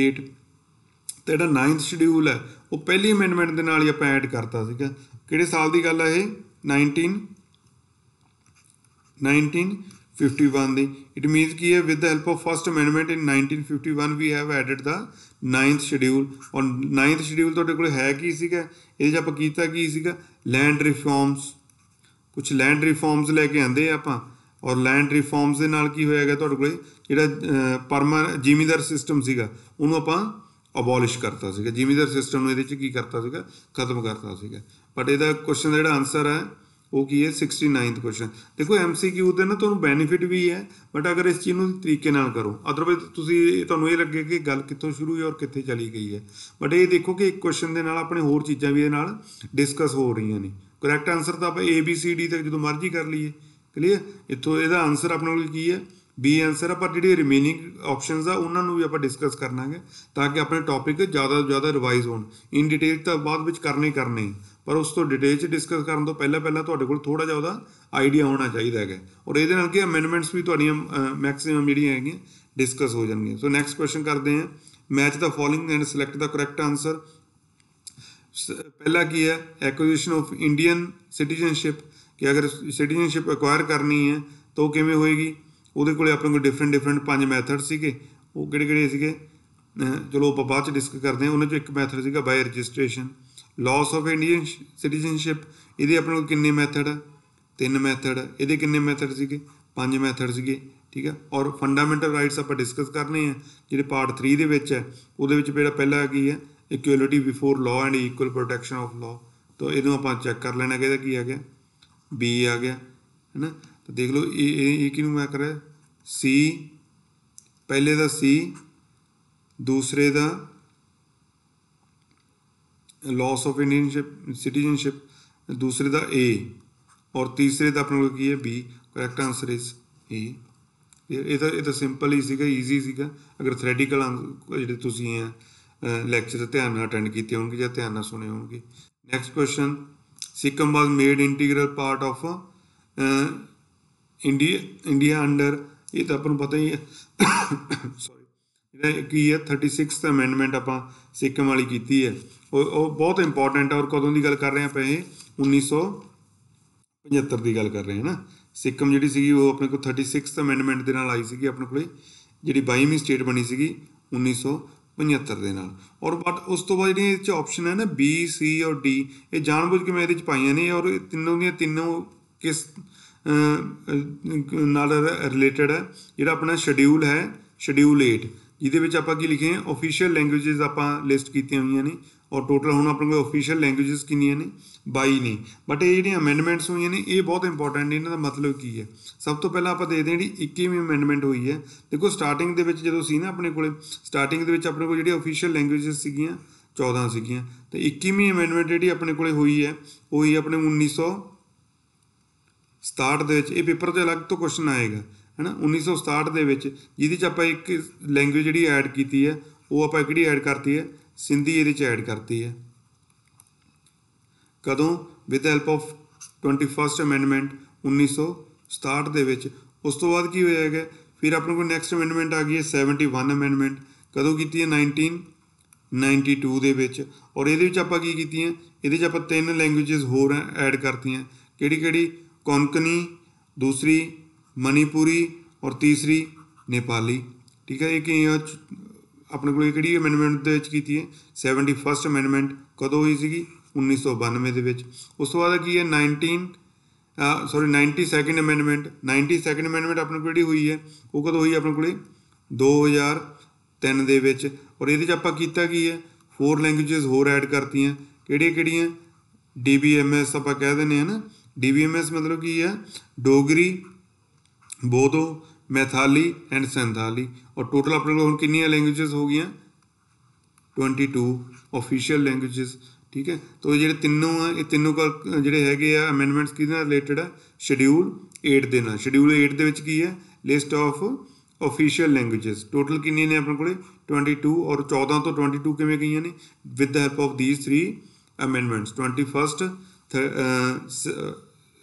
8 ਤੇ ਜਿਹੜਾ 9th ਸ਼ਡਿਊਲ ਹੈ ਉਹ ਪਹਿਲੀ ਅਮੈਂਡਮੈਂਟ ਦੇ ਨਾਲ ਹੀ ਆਪਾਂ ਐਡ ਕਰਤਾ ਸੀਗਾ ਕਿਹੜੇ ਸਾਲ ਦੀ ਗੱਲ ਹੈ ਇਹ 19 1951 ਦੀ ਇਟ ਮੀਨਸ ਕੀ ਹੈ with the help of first amendment in 1951 we have added the 9th schedule ਔਰ 9th ਸ਼ਡਿਊਲ ਤੁਹਾਡੇ ਕੋਲ ਹੈ ਕੀ ਸੀਗਾ ਇਹਦੇ ਚ ਆਪਾਂ ਕੀਤਾ ਕੀ ਸੀਗਾ ਲੈਂਡ ਰਿਫਾਰਮਸ ਕੁਝ ਲੈਂਡ ਰਿਫਾਰਮਸ ਲੈ ਕੇ ਆਂਦੇ ਆਪਾਂ ਔਰ ਲੈਂਡ ਰਿਫਾਰਮਸ ਦੇ ਨਾਲ ਕੀ ਹੋਇਆਗਾ ਤੁਹਾਡੇ ਕੋਲ ਜਿਹੜਾ ਪਰਮਾ ਜ਼ਿਮੀਂਦਾਰ ਸਿਸਟਮ ਸੀਗਾ ਉਹਨੂੰ ਆਪਾਂ ਅਬੋਲਿਸ਼ ਕਰਤਾ ਸੀਗਾ ਜ਼ਿਮੀਦਾਰ ਸਿਸਟਮ ਨੂੰ ਇਹਦੇ ਚ ਕੀ ਕਰਤਾ ਸੀਗਾ ਖਤਮ ਕਰਤਾ ਸੀਗਾ ਬਟ ਇਹਦਾ ਕੁਐਸਚਨ ਦਾ ਜਿਹੜਾ ਆਨਸਰ ਹੈ ਉਹ ਕੀ ਹੈ 69th ਕੁਐਸਚਨ ਦੇਖੋ ਐਮਸੀਕਿਊ ਦੇ ਨਾ ਤੁਹਾਨੂੰ ਬੈਨੀਫਿਟ ਵੀ ਹੈ ਬਟ ਅਗਰ ਇਸ ਚੀਜ਼ ਨੂੰ ਤਰੀਕੇ ਨਾਲ ਕਰੋ ਅਦਰਵਾਇਜ਼ ਤੁਸੀਂ ਤੁਹਾਨੂੰ ਇਹ ਲੱਗੇ ਕਿ ਗੱਲ ਕਿੱਥੋਂ ਸ਼ੁਰੂ ਹੋਈ ਔਰ ਕਿੱਥੇ ਚਲੀ ਗਈ ਹੈ ਬਟ ਇਹ ਦੇਖੋ ਕਿ ਇੱਕ ਕੁਐਸਚਨ ਦੇ ਨਾਲ ਆਪਣੇ ਹੋਰ ਚੀਜ਼ਾਂ ਵੀ ਇਹਦੇ ਨਾਲ ਡਿਸਕਸ ਹੋ ਰਹੀਆਂ ਨੇ ਕਰੈਕਟ ਆਨਸਰ ਤਾਂ ਆਪਾਂ ਏ ਬੀ ਸੀ ਡੀ ਤੱਕ ਜਦੋਂ ਮਰਜ਼ੀ ਕਰ ਲਈਏ ਕਲੀਅਰ ਇੱਥੋਂ ਇਹਦਾ ਆਨਸਰ ਆਪਣੇ ਕੋਲ ਕੀ ਹੈ ਬੀ ਆਨਸਰ ਆ ਪਰ ਜਿਹੜੇ ਰਿਮੇਨਿੰਗ ਆਪਸ਼ਨਸ ਆ ਉਹਨਾਂ ਨੂੰ ਵੀ ਆਪਾਂ ਡਿਸਕਸ ਕਰਨਾਗੇ ਤਾਂ ਕਿ ਆਪਣੇ ਟੌਪਿਕ ਜ਼ਿਆਦਾ ਤੋਂ ਜ਼ਿਆਦਾ ਰਿਵਾਈਜ਼ ਹੋਣ ਇਨ ਡਿਟੇਲ ਤਾਂ ਬਾਅਦ ਵਿੱਚ ਕਰਨੇ ਕਰਨੇ ਪਰ ਉਸ ਤੋਂ ਡਿਟੇਲ 'ਚ ਡਿਸਕਸ ਕਰਨ ਤੋਂ ਪਹਿਲਾਂ ਪਹਿਲਾਂ ਤੁਹਾਡੇ ਕੋਲ ਥੋੜਾ ਜਿਹਾ ਉਹਦਾ ਆਈਡੀਆ ਹੋਣਾ ਚਾਹੀਦਾ ਹੈਗਾ ਔਰ ਇਹਦੇ ਨਾਲ ਕੀ ਅਮੈਂਡਮੈਂਟਸ ਵੀ ਤੁਹਾਡੀਆਂ ਮੈਕਸਿਮਮ ਜਿਹੜੀਆਂ ਹੈਗੀਆਂ ਡਿਸਕਸ ਹੋ ਜਾਣਗੀਆਂ ਸੋ ਨੈਕਸਟ ਕੁਐਸਚਨ ਕਰਦੇ ਹਾਂ match the following and select the correct answer ਪਹਿਲਾ ਕੀ ਹੈ ਐਕੁਜੀਸ਼ਨ ਆਫ ਇੰਡੀਅਨ ਸਿਟੀਜ਼ਨਸ਼ਿਪ ਕਿ ਅਗਰ ਸਿਟੀਜ਼ਨਸ਼ਿਪ ਐਕਵਾਇਰ ਕਰਨੀ ਹੈ ਤਾਂ ਕਿਵੇਂ ਹੋਏਗੀ ਉਹਦੇ ਕੋਲੇ ਆਪਣੇ ਕੋਲ ਡਿਫਰੈਂਟ ਡਿਫਰੈਂਟ ਪੰਜ ਮੈਥਡ ਸੀਗੇ ਉਹ ਕਿਹੜੇ ਕਿਹੜੇ ਸੀਗੇ ਚਲੋ ਆਪਾਂ ਬਾਅਦ ਚ ਡਿਸਕ ਕਰਦੇ ਹਾਂ ਉਹਨਾਂ ਚੋਂ ਇੱਕ ਮੈਥਡ ਸੀਗਾ by registration loss of Indian citizenship ਇਹਦੇ ਆਪਣੇ ਕੋਲ ਕਿੰਨੇ ਮੈਥਡ ਤਿੰਨ ਮੈਥਡ ਇਹਦੇ ਕਿੰਨੇ ਮੈਥਡ ਸੀਗੇ ਪੰਜ ਮੈਥਡ ਸੀਗੇ ਠੀਕ ਹੈ ਔਰ ਫੰਡਾਮੈਂਟਲ ਰਾਈਟਸ ਆਪਾਂ ਡਿਸਕਸ ਕਰਨੇ ਆ ਜਿਹੜੇ ਪਾਰਟ 3 ਦੇ ਵਿੱਚ ਹੈ ਉਹਦੇ ਵਿੱਚ ਜਿਹੜਾ ਪਹਿਲਾ ਆ ਕੀ ਹੈ equality before law and equal protection of law ਤਾਂ ਇਹਨੂੰ ਆਪਾਂ ਚੈੱਕ ਕਰ ਲੈਣਾ ਕਿ ਇਹਦਾ ਕੀ ਆ ਗਿਆ ਬੀ ਆ ਗਿਆ ਹੈਨਾ ਤਾਂ ਦੇਖ ਲਓ ਇਹ ਇਹ ਕਿਹਨੂੰ ਮੈਂ ਕਰ ਰਿਹਾ ਸੀ ਪਹਿਲੇ ਦਾ ਸੀ ਦੂਸਰੇ ਦਾ ਲਾਸ ਆਫ ਇੰਡੀਅਨ ਸਿਟੀਜ਼ਨਸ਼ਿਪ ਦੂਸਰੇ ਦਾ ਏ ਔਰ ਤੀਸਰੇ ਦਾ ਆਪਣਾ ਕੀ ਹੈ B correct answer is A ਇਹ ਤਾਂ ਇਹ ਤਾਂ ਸਿੰਪਲ ਹੀ ਸੀਗਾ ਈਜ਼ੀ ਸੀਗਾ ਅਗਰ ਥਰੈਟੀਕਲ ਜਿਹੜੇ ਤੁਸੀਂ ਆ ਲੈਕਚਰ ਧਿਆਨ ਨਾਲ ਅਟੈਂਡ ਕੀਤੇ ਹੋਣਗੇ ਜਾਂ ਧਿਆਨ ਨਾਲ ਸੁਣੇ ਹੋਣਗੇ next question Sikkim was made integral part of India India under ਇਹ ਤਾਂ ਆਪਾਂ ਨੂੰ ਪਤਾ ਹੀ ਹੈ ਸੌਰੀ ਇਹਦਾ ਕੀ ਹੈ 36th ਅਮੈਂਡਮੈਂਟ ਆਪਾਂ ਸਿੱਕਮ ਵਾਲੀ ਕੀਤੀ ਹੈ ਉਹ ਉਹ ਬਹੁਤ ਇੰਪੋਰਟੈਂਟ ਹੈ ਔਰ ਕਦੋਂ ਦੀ ਗੱਲ ਕਰ ਰਹੇ ਆਪਾਂ ਇਹ 1975 ਦੀ ਗੱਲ ਕਰ ਰਹੇ ਹਾਂ ਨਾ ਸਿੱਕਮ ਜਿਹੜੀ ਸੀਗੀ ਉਹ ਆਪਣੇ ਕੋਲ 36th ਅਮੈਂਡਮੈਂਟ ਦੇ ਨਾਲ ਆਈ ਸੀਗੀ ਆਪਣੇ ਕੋਲੇ ਜਿਹੜੀ 22ਵੀਂ ਸਟੇਟ ਬਣੀ ਸੀਗੀ 1975 ਦੇ ਨਾਲ ਔਰ ਬਟ ਉਸ ਤੋਂ ਬਾਅਦ ਜਿਹੜੀ ਇੱਥੇ ਚ ਆਪਸ਼ਨ ਹੈ ਨਾ ਬੀ ਸੀ ਔਰ ਡੀ ਇਹ ਜਾਣਬੁੱਝ ਕੇ ਮੈਂ ਇਹਦੇ ਚ ਪਾਈਆਂ ਨੇ ਔਰ ਤਿੰਨੋਂ ਦੀਆਂ ਤਿੰਨੋਂ ਕਿਸ ਨਾਲ ਰਿਲੇਟਡ ਹੈ ਜਿਹੜਾ ਆਪਣਾ ਸ਼ਡਿਊਲ ਹੈ ਸ਼ਡਿਊਲ 8 ਜਿਹਦੇ ਵਿੱਚ ਆਪਾਂ ਕੀ ਲਿਖੇ ਆ ਅਫੀਸ਼ੀਅਲ ਲੈਂਗੁਏਜਸ ਆਪਾਂ ਲਿਸਟ ਕੀਤੀਆਂ ਹੋਈਆਂ ਨੇ ਔਰ ਟੋਟਲ ਹੁਣ ਆਪਣੇ ਕੋਲ ਅਫੀਸ਼ੀਅਲ ਲੈਂਗੁਏਜਸ ਕਿੰਨੀਆਂ ਨੇ 22 ਨੇ ਬਟ ਇਹ ਜਿਹੜੀਆਂ ਅਮੈਂਡਮੈਂਟਸ ਹੋਈਆਂ ਨੇ ਇਹ ਬਹੁਤ ਇੰਪੋਰਟੈਂਟ ਨੇ ਇਹਨਾਂ ਦਾ ਮਤਲਬ ਕੀ ਹੈ ਸਭ ਤੋਂ ਪਹਿਲਾਂ ਆਪਾਂ ਦੇਖਦੇ ਹਾਂ ਜਿਹੜੀ 21ਵੀਂ ਅਮੈਂਡਮੈਂਟ ਹੋਈ ਹੈ ਦੇਖੋ ਸਟਾਰਟਿੰਗ ਦੇ ਵਿੱਚ ਜਦੋਂ ਸੀ ਨਾ ਆਪਣੇ ਕੋਲੇ ਸਟਾਰਟਿੰਗ ਦੇ ਵਿੱਚ ਆਪਣੇ ਕੋਲ ਜਿਹੜੀ ਅਫੀਸ਼ੀਅਲ ਲੈਂਗੁਏਜਸ ਸੀਗੀਆਂ 14 ਸੀਗੀਆਂ ਤੇ 21ਵੀਂ ਅਮੈਂਡਮੈਂਟ ਜਿਹੜੀ ਆਪਣੇ ਕੋਲੇ ਹੋਈ ਹੈ ਉਹ ਹੀ ਆਪਣੇ 67 ਦੇ ਵਿੱਚ ਇਹ ਪੇਪਰ ਤੇ ਅਲੱਗ ਤੋਂ ਕੁਐਸਚਨ ਆਏਗਾ ਹੈਨਾ 1967 ਦੇ ਵਿੱਚ ਜਿਹਦੇ ਚ ਆਪਾਂ ਇੱਕ ਲੈਂਗੁਏਜ ਜਿਹੜੀ ਐਡ ਕੀਤੀ ਹੈ ਉਹ ਆਪਾਂ ਕਿਹੜੀ ਐਡ ਕਰਤੀ ਹੈ ਸਿੰਧੀ ਇਹਦੇ ਚ ਐਡ ਕਰਤੀ ਹੈ ਕਦੋਂ with help of 21st amendment 1967 ਦੇ ਵਿੱਚ ਉਸ ਤੋਂ ਬਾਅਦ ਕੀ ਹੋਇਆ ਹੈਗਾ ਫਿਰ ਆਪਣੇ ਕੋਲ ਨੈਕਸਟ ਅਮੈਂਡਮੈਂਟ ਆ ਗਈ ਹੈ 71 ਅਮੈਂਡਮੈਂਟ ਕਦੋਂ ਕੀਤੀ ਹੈ 1992 ਦੇ ਵਿੱਚ ਔਰ ਇਹਦੇ ਵਿੱਚ ਆਪਾਂ ਕੀ ਕੀਤੀਆਂ ਇਹਦੇ ਵਿੱਚ ਆਪਾਂ ਤਿੰਨ ਲੈਂਗੁਏਜਸ ਹੋਰ ਐਡ ਕਰਤੀਆਂ ਕਿਹੜੀ ਕਿਹੜੀ कोंकणी ਦੂਸਰੀ ਮਨੀਪੂਰੀ ਔਰ ਤੀਸਰੀ ਨੇਪਾਲੀ ਠੀਕ ਹੈ ਇਹ ਕਿ ਆਪਣੇ ਕੋਲ ਕਿਹੜੀ ਅਮੈਂਡਮੈਂਟ ਦੇ ਵਿੱਚ ਕੀਤੀ ਹੈ 71st ਅਮੈਂਡਮੈਂਟ ਕਦੋਂ ਹੋਈ ਸੀਗੀ 1992 ਦੇ ਵਿੱਚ ਉਸ ਤੋਂ ਬਾਅਦ ਕੀ ਹੈ 19 sorry 92nd amendment 92nd amendment ਆਪਣੇ ਕੋਲ ਕਿਹੜੀ ਹੋਈ ਹੈ ਉਹ ਕਦੋਂ ਹੋਈ ਆਪਣੇ ਕੋਲੇ 2003 ਦੇ ਵਿੱਚ ਔਰ ਇਹਦੇ 'ਚ ਆਪਾਂ ਕੀਤਾ ਕੀ ਹੈ ਫੋਰ ਲੈਂਗੁਏਜਸ ਹੋਰ ਐਡ ਕਰਤੀਆਂ ਕਿਹੜੀਆਂ ਕਿਹੜੀਆਂ ਡੀਬੀਐਮਐਸ ਆਪਾਂ ਕਹਿ ਦਿੰਦੇ ਆ ਨਾ ਡੀਬੀਐਮਐਸ ਮਤਲਬ ਕੀ ਹੈ ਡੋਗਰੀ ਬੋਧੋ ਮੈਥਾਲੀ ਐਂਡ ਸੰਥਾਲੀ ਔਰ ਟੋਟਲ ਆਪਣੇ ਕੋਲ ਹੁਣ ਕਿੰਨੀਆਂ ਲੈਂਗੁਏजेस ਹੋ ਗਈਆਂ 22 ਅਫੀਸ਼ੀਅਲ ਲੈਂਗੁਏਜਸ ਠੀਕ ਹੈ ਤੋਂ ਜਿਹੜੇ ਤਿੰਨੋਂ ਆ ਇਹ ਤਿੰਨੋਂ ਕੋਲ ਜਿਹੜੇ ਹੈਗੇ ਆ ਅਮੈਂਡਮੈਂਟਸ ਕਿਹਦੇ ਨਾਲ ਰਿਲੇਟਡ ਆ ਸ਼ਡਿਊਲ 8 ਦੇ ਨਾਲ ਸ਼ਡਿਊਲ 8 ਦੇ ਵਿੱਚ ਕੀ ਹੈ list of official languages total ਕਿੰਨੀਆਂ ਨੇ ਆਪਣੇ ਕੋਲੇ 22 ਔਰ 14 ਤੋਂ 22 ਕਿਵੇਂ ਗਈਆਂ ਨੇ with the help of these 3 amendments 21st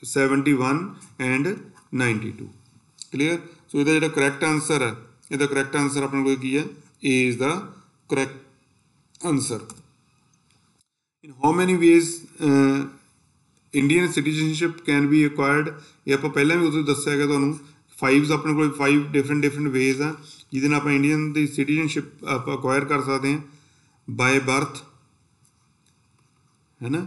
71 and 92 clear so ਇਹਦਾ ਜਿਹੜਾ correct answer ਹੈ ਇਹਦਾ correct answer ਆਪਣੇ ਕੋਲ ਕੀ ਹੈ A is the correct answer in how many ways uh, Indian citizenship can be acquired ਇਹ ਆਪਾਂ ਪਹਿਲਾਂ ਵੀ ਉਦੋਂ ਦੱਸਿਆ ਗਿਆ ਤੁਹਾਨੂੰ 5s ਆਪਣੇ ਕੋਲ 5 different different ways ਆ ਜਿਹਦੇ ਨਾਲ ਆਪਾਂ ਇੰਡੀਅਨ ਦੀ ਸਿਟੀਜ਼ਨਸ਼ਿਪ ਆਪਾਂ ਅਕਵਾਇਰ ਕਰ ਸਕਦੇ ਹਾਂ ਬਾਈ ਬਰਥ ਹੈ ਨਾ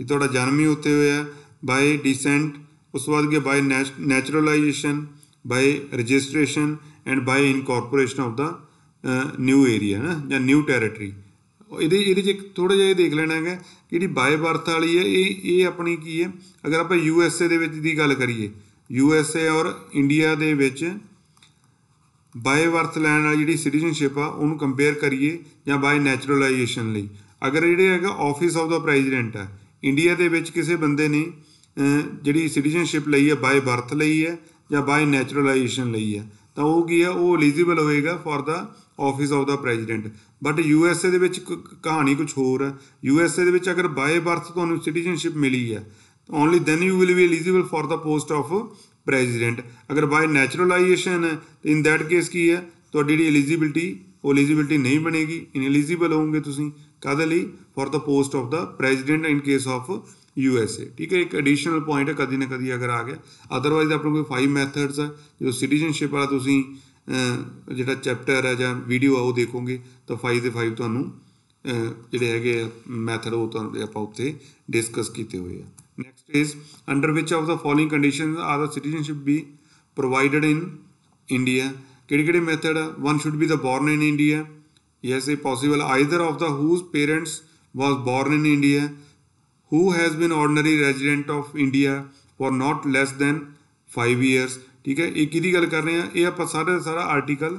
ਇਹ ਤੁਹਾਡਾ ਜਨਮ ਹੀ ਉੱਤੇ ਹੋਇਆ by descent ਉਸ ਤੋਂ ਬਾਅਦ ਗਿਆ by naturalisation by registration and by incorporation of the new area ਨਾ ਜਾਂ ਨਿਊ ਟੈਰੀਟਰੀ ਇਹਦੇ ਇਹਦੇ ਚ ਥੋੜਾ ਜਿਹਾ ਇਹ ਦੇਖ ਲੈਣਾ ਹੈਗਾ ਜਿਹੜੀ ਬਾਈ ਬਰਥ ਵਾਲੀ ਹੈ ਇਹ ਇਹ ਆਪਣੀ ਕੀ ਹੈ ਅਗਰ ਆਪਾਂ ਯੂ ਐਸ ਏ ਦੇ ਵਿੱਚ ਦੀ ਗੱਲ ਕਰੀਏ ਯੂ ਐਸ ਏ ਔਰ ਇੰਡੀਆ ਦੇ ਵਿੱਚ ਬਾਈ ਬਰਥ ਲੈਣ ਵਾਲੀ ਜਿਹੜੀ ਸਿਟੀਜ਼ਨਸ਼ਿਪ ਆ ਉਹਨੂੰ ਕੰਪੇਅਰ ਕਰੀਏ ਜਾਂ ਬਾਈ ਨੈਚੁਰਲਾਈਜੇਸ਼ਨ ਲਈ ਅਗਰ ਜਿਹੜੇ ਹੈਗਾ ਆਫਿਸ ਆਫ ਦਾ ਪ੍ਰੈਜ਼ੀਡੈਂਟ ਆ ਇੰਡੀਆ ਦੇ ਵਿੱਚ ਕਿਸੇ ਬੰਦੇ ਨੇ ਜਿਹੜੀ ਸਿਟੀਜ਼ਨਸ਼ਿਪ ਲਈ ਹੈ ਬਾਈ ਬਰਥ ਲਈ ਹੈ ਜਾਂ ਬਾਈ ਨੇਚਰਲਾਈਜੇਸ਼ਨ ਲਈ ਹੈ ਤਾਂ ਉਹ ਕੀ ਹੈ ਉਹ ਐਲੀਜੀਬਲ ਹੋਏਗਾ for the office of the president but U S A ਦੇ ਵਿੱਚ ਕਹਾਣੀ ਕੁਝ ਹੋਰ ਹੈ ਯੂ ਐਸ ਏ ਦੇ ਵਿੱਚ ਅਗਰ ਬਾਈ ਬਰਥ ਤੁਹਾਨੂੰ ਸਿਟੀਜ਼ਨਸ਼ਿਪ ਮਿਲੀ ਹੈ only then you will be eligible for the post of president ਅਗਰ ਬਾਈ ਨੇਚਰਲਾਈਜੇਸ਼ਨ ਹੈ ਇਨ ਦੈਟ ਕੇਸ ਕੀ ਹੈ ਤੁਹਾਡੀ ਜਿਹੜੀ ਐਲੀਜੀਬਿਲਟੀ ਉਹ ਐਲੀਜੀਬਿਲਟੀ ਨਹੀਂ ਬਣੇਗੀ ਇਨ ਐਲੀਜੀਬਲ ਹੋਵੋਗੇ ਤੁਸੀਂ ਕਾਦੇ ਲਈ for the post of the president in case of USA ਠੀਕ ਹੈ ਇੱਕ ਐਡੀਸ਼ਨਲ ਪੁਆਇੰਟ ਹੈ ਕਦੀ ਨਾ ਕਦੀ ਅਗਰ ਆ ਗਿਆ ਅਦਰਵਾਈਜ਼ ਆਪਣੇ ਕੋਲ ਫਾਈਵ ਮੈਥਡਸ ਆ ਜੋ ਸਿਟੀਜ਼ਨਸ਼ਿਪ ਵਾਲਾ ਤੁਸੀਂ ਜਿਹੜਾ ਚੈਪਟਰ ਹੈ ਜਾਂ ਵੀਡੀਓ ਆ ਉਹ ਦੇਖੋਗੇ ਤਾਂ ਫਾਈਵ ਦੇ ਫਾਈਵ ਤੁਹਾਨੂੰ ਜਿਹੜੇ ਹੈਗੇ ਮੈਥਡ ਉਹ ਤੁਹਾਨੂੰ ਆਪਾਂ ਉੱਤੇ ਡਿਸਕਸ ਕੀਤੇ ਹੋਏ ਆ next is under which of the following conditions are the citizenship be provided in India ਕਿਹੜੇ ਕਿਹੜੇ method one should be the born in India yes it possible either of the whose parents was born in India who has been ordinary resident of India for not less than 5 years ਠੀਕ ਹੈ ਇਹ ਕਿਹਦੀ ਗੱਲ ਕਰ ਰਹੇ ਆ ਇਹ ਆਪਾਂ ਸਾਰਾ ਸਾਰਾ ਆਰਟੀਕਲ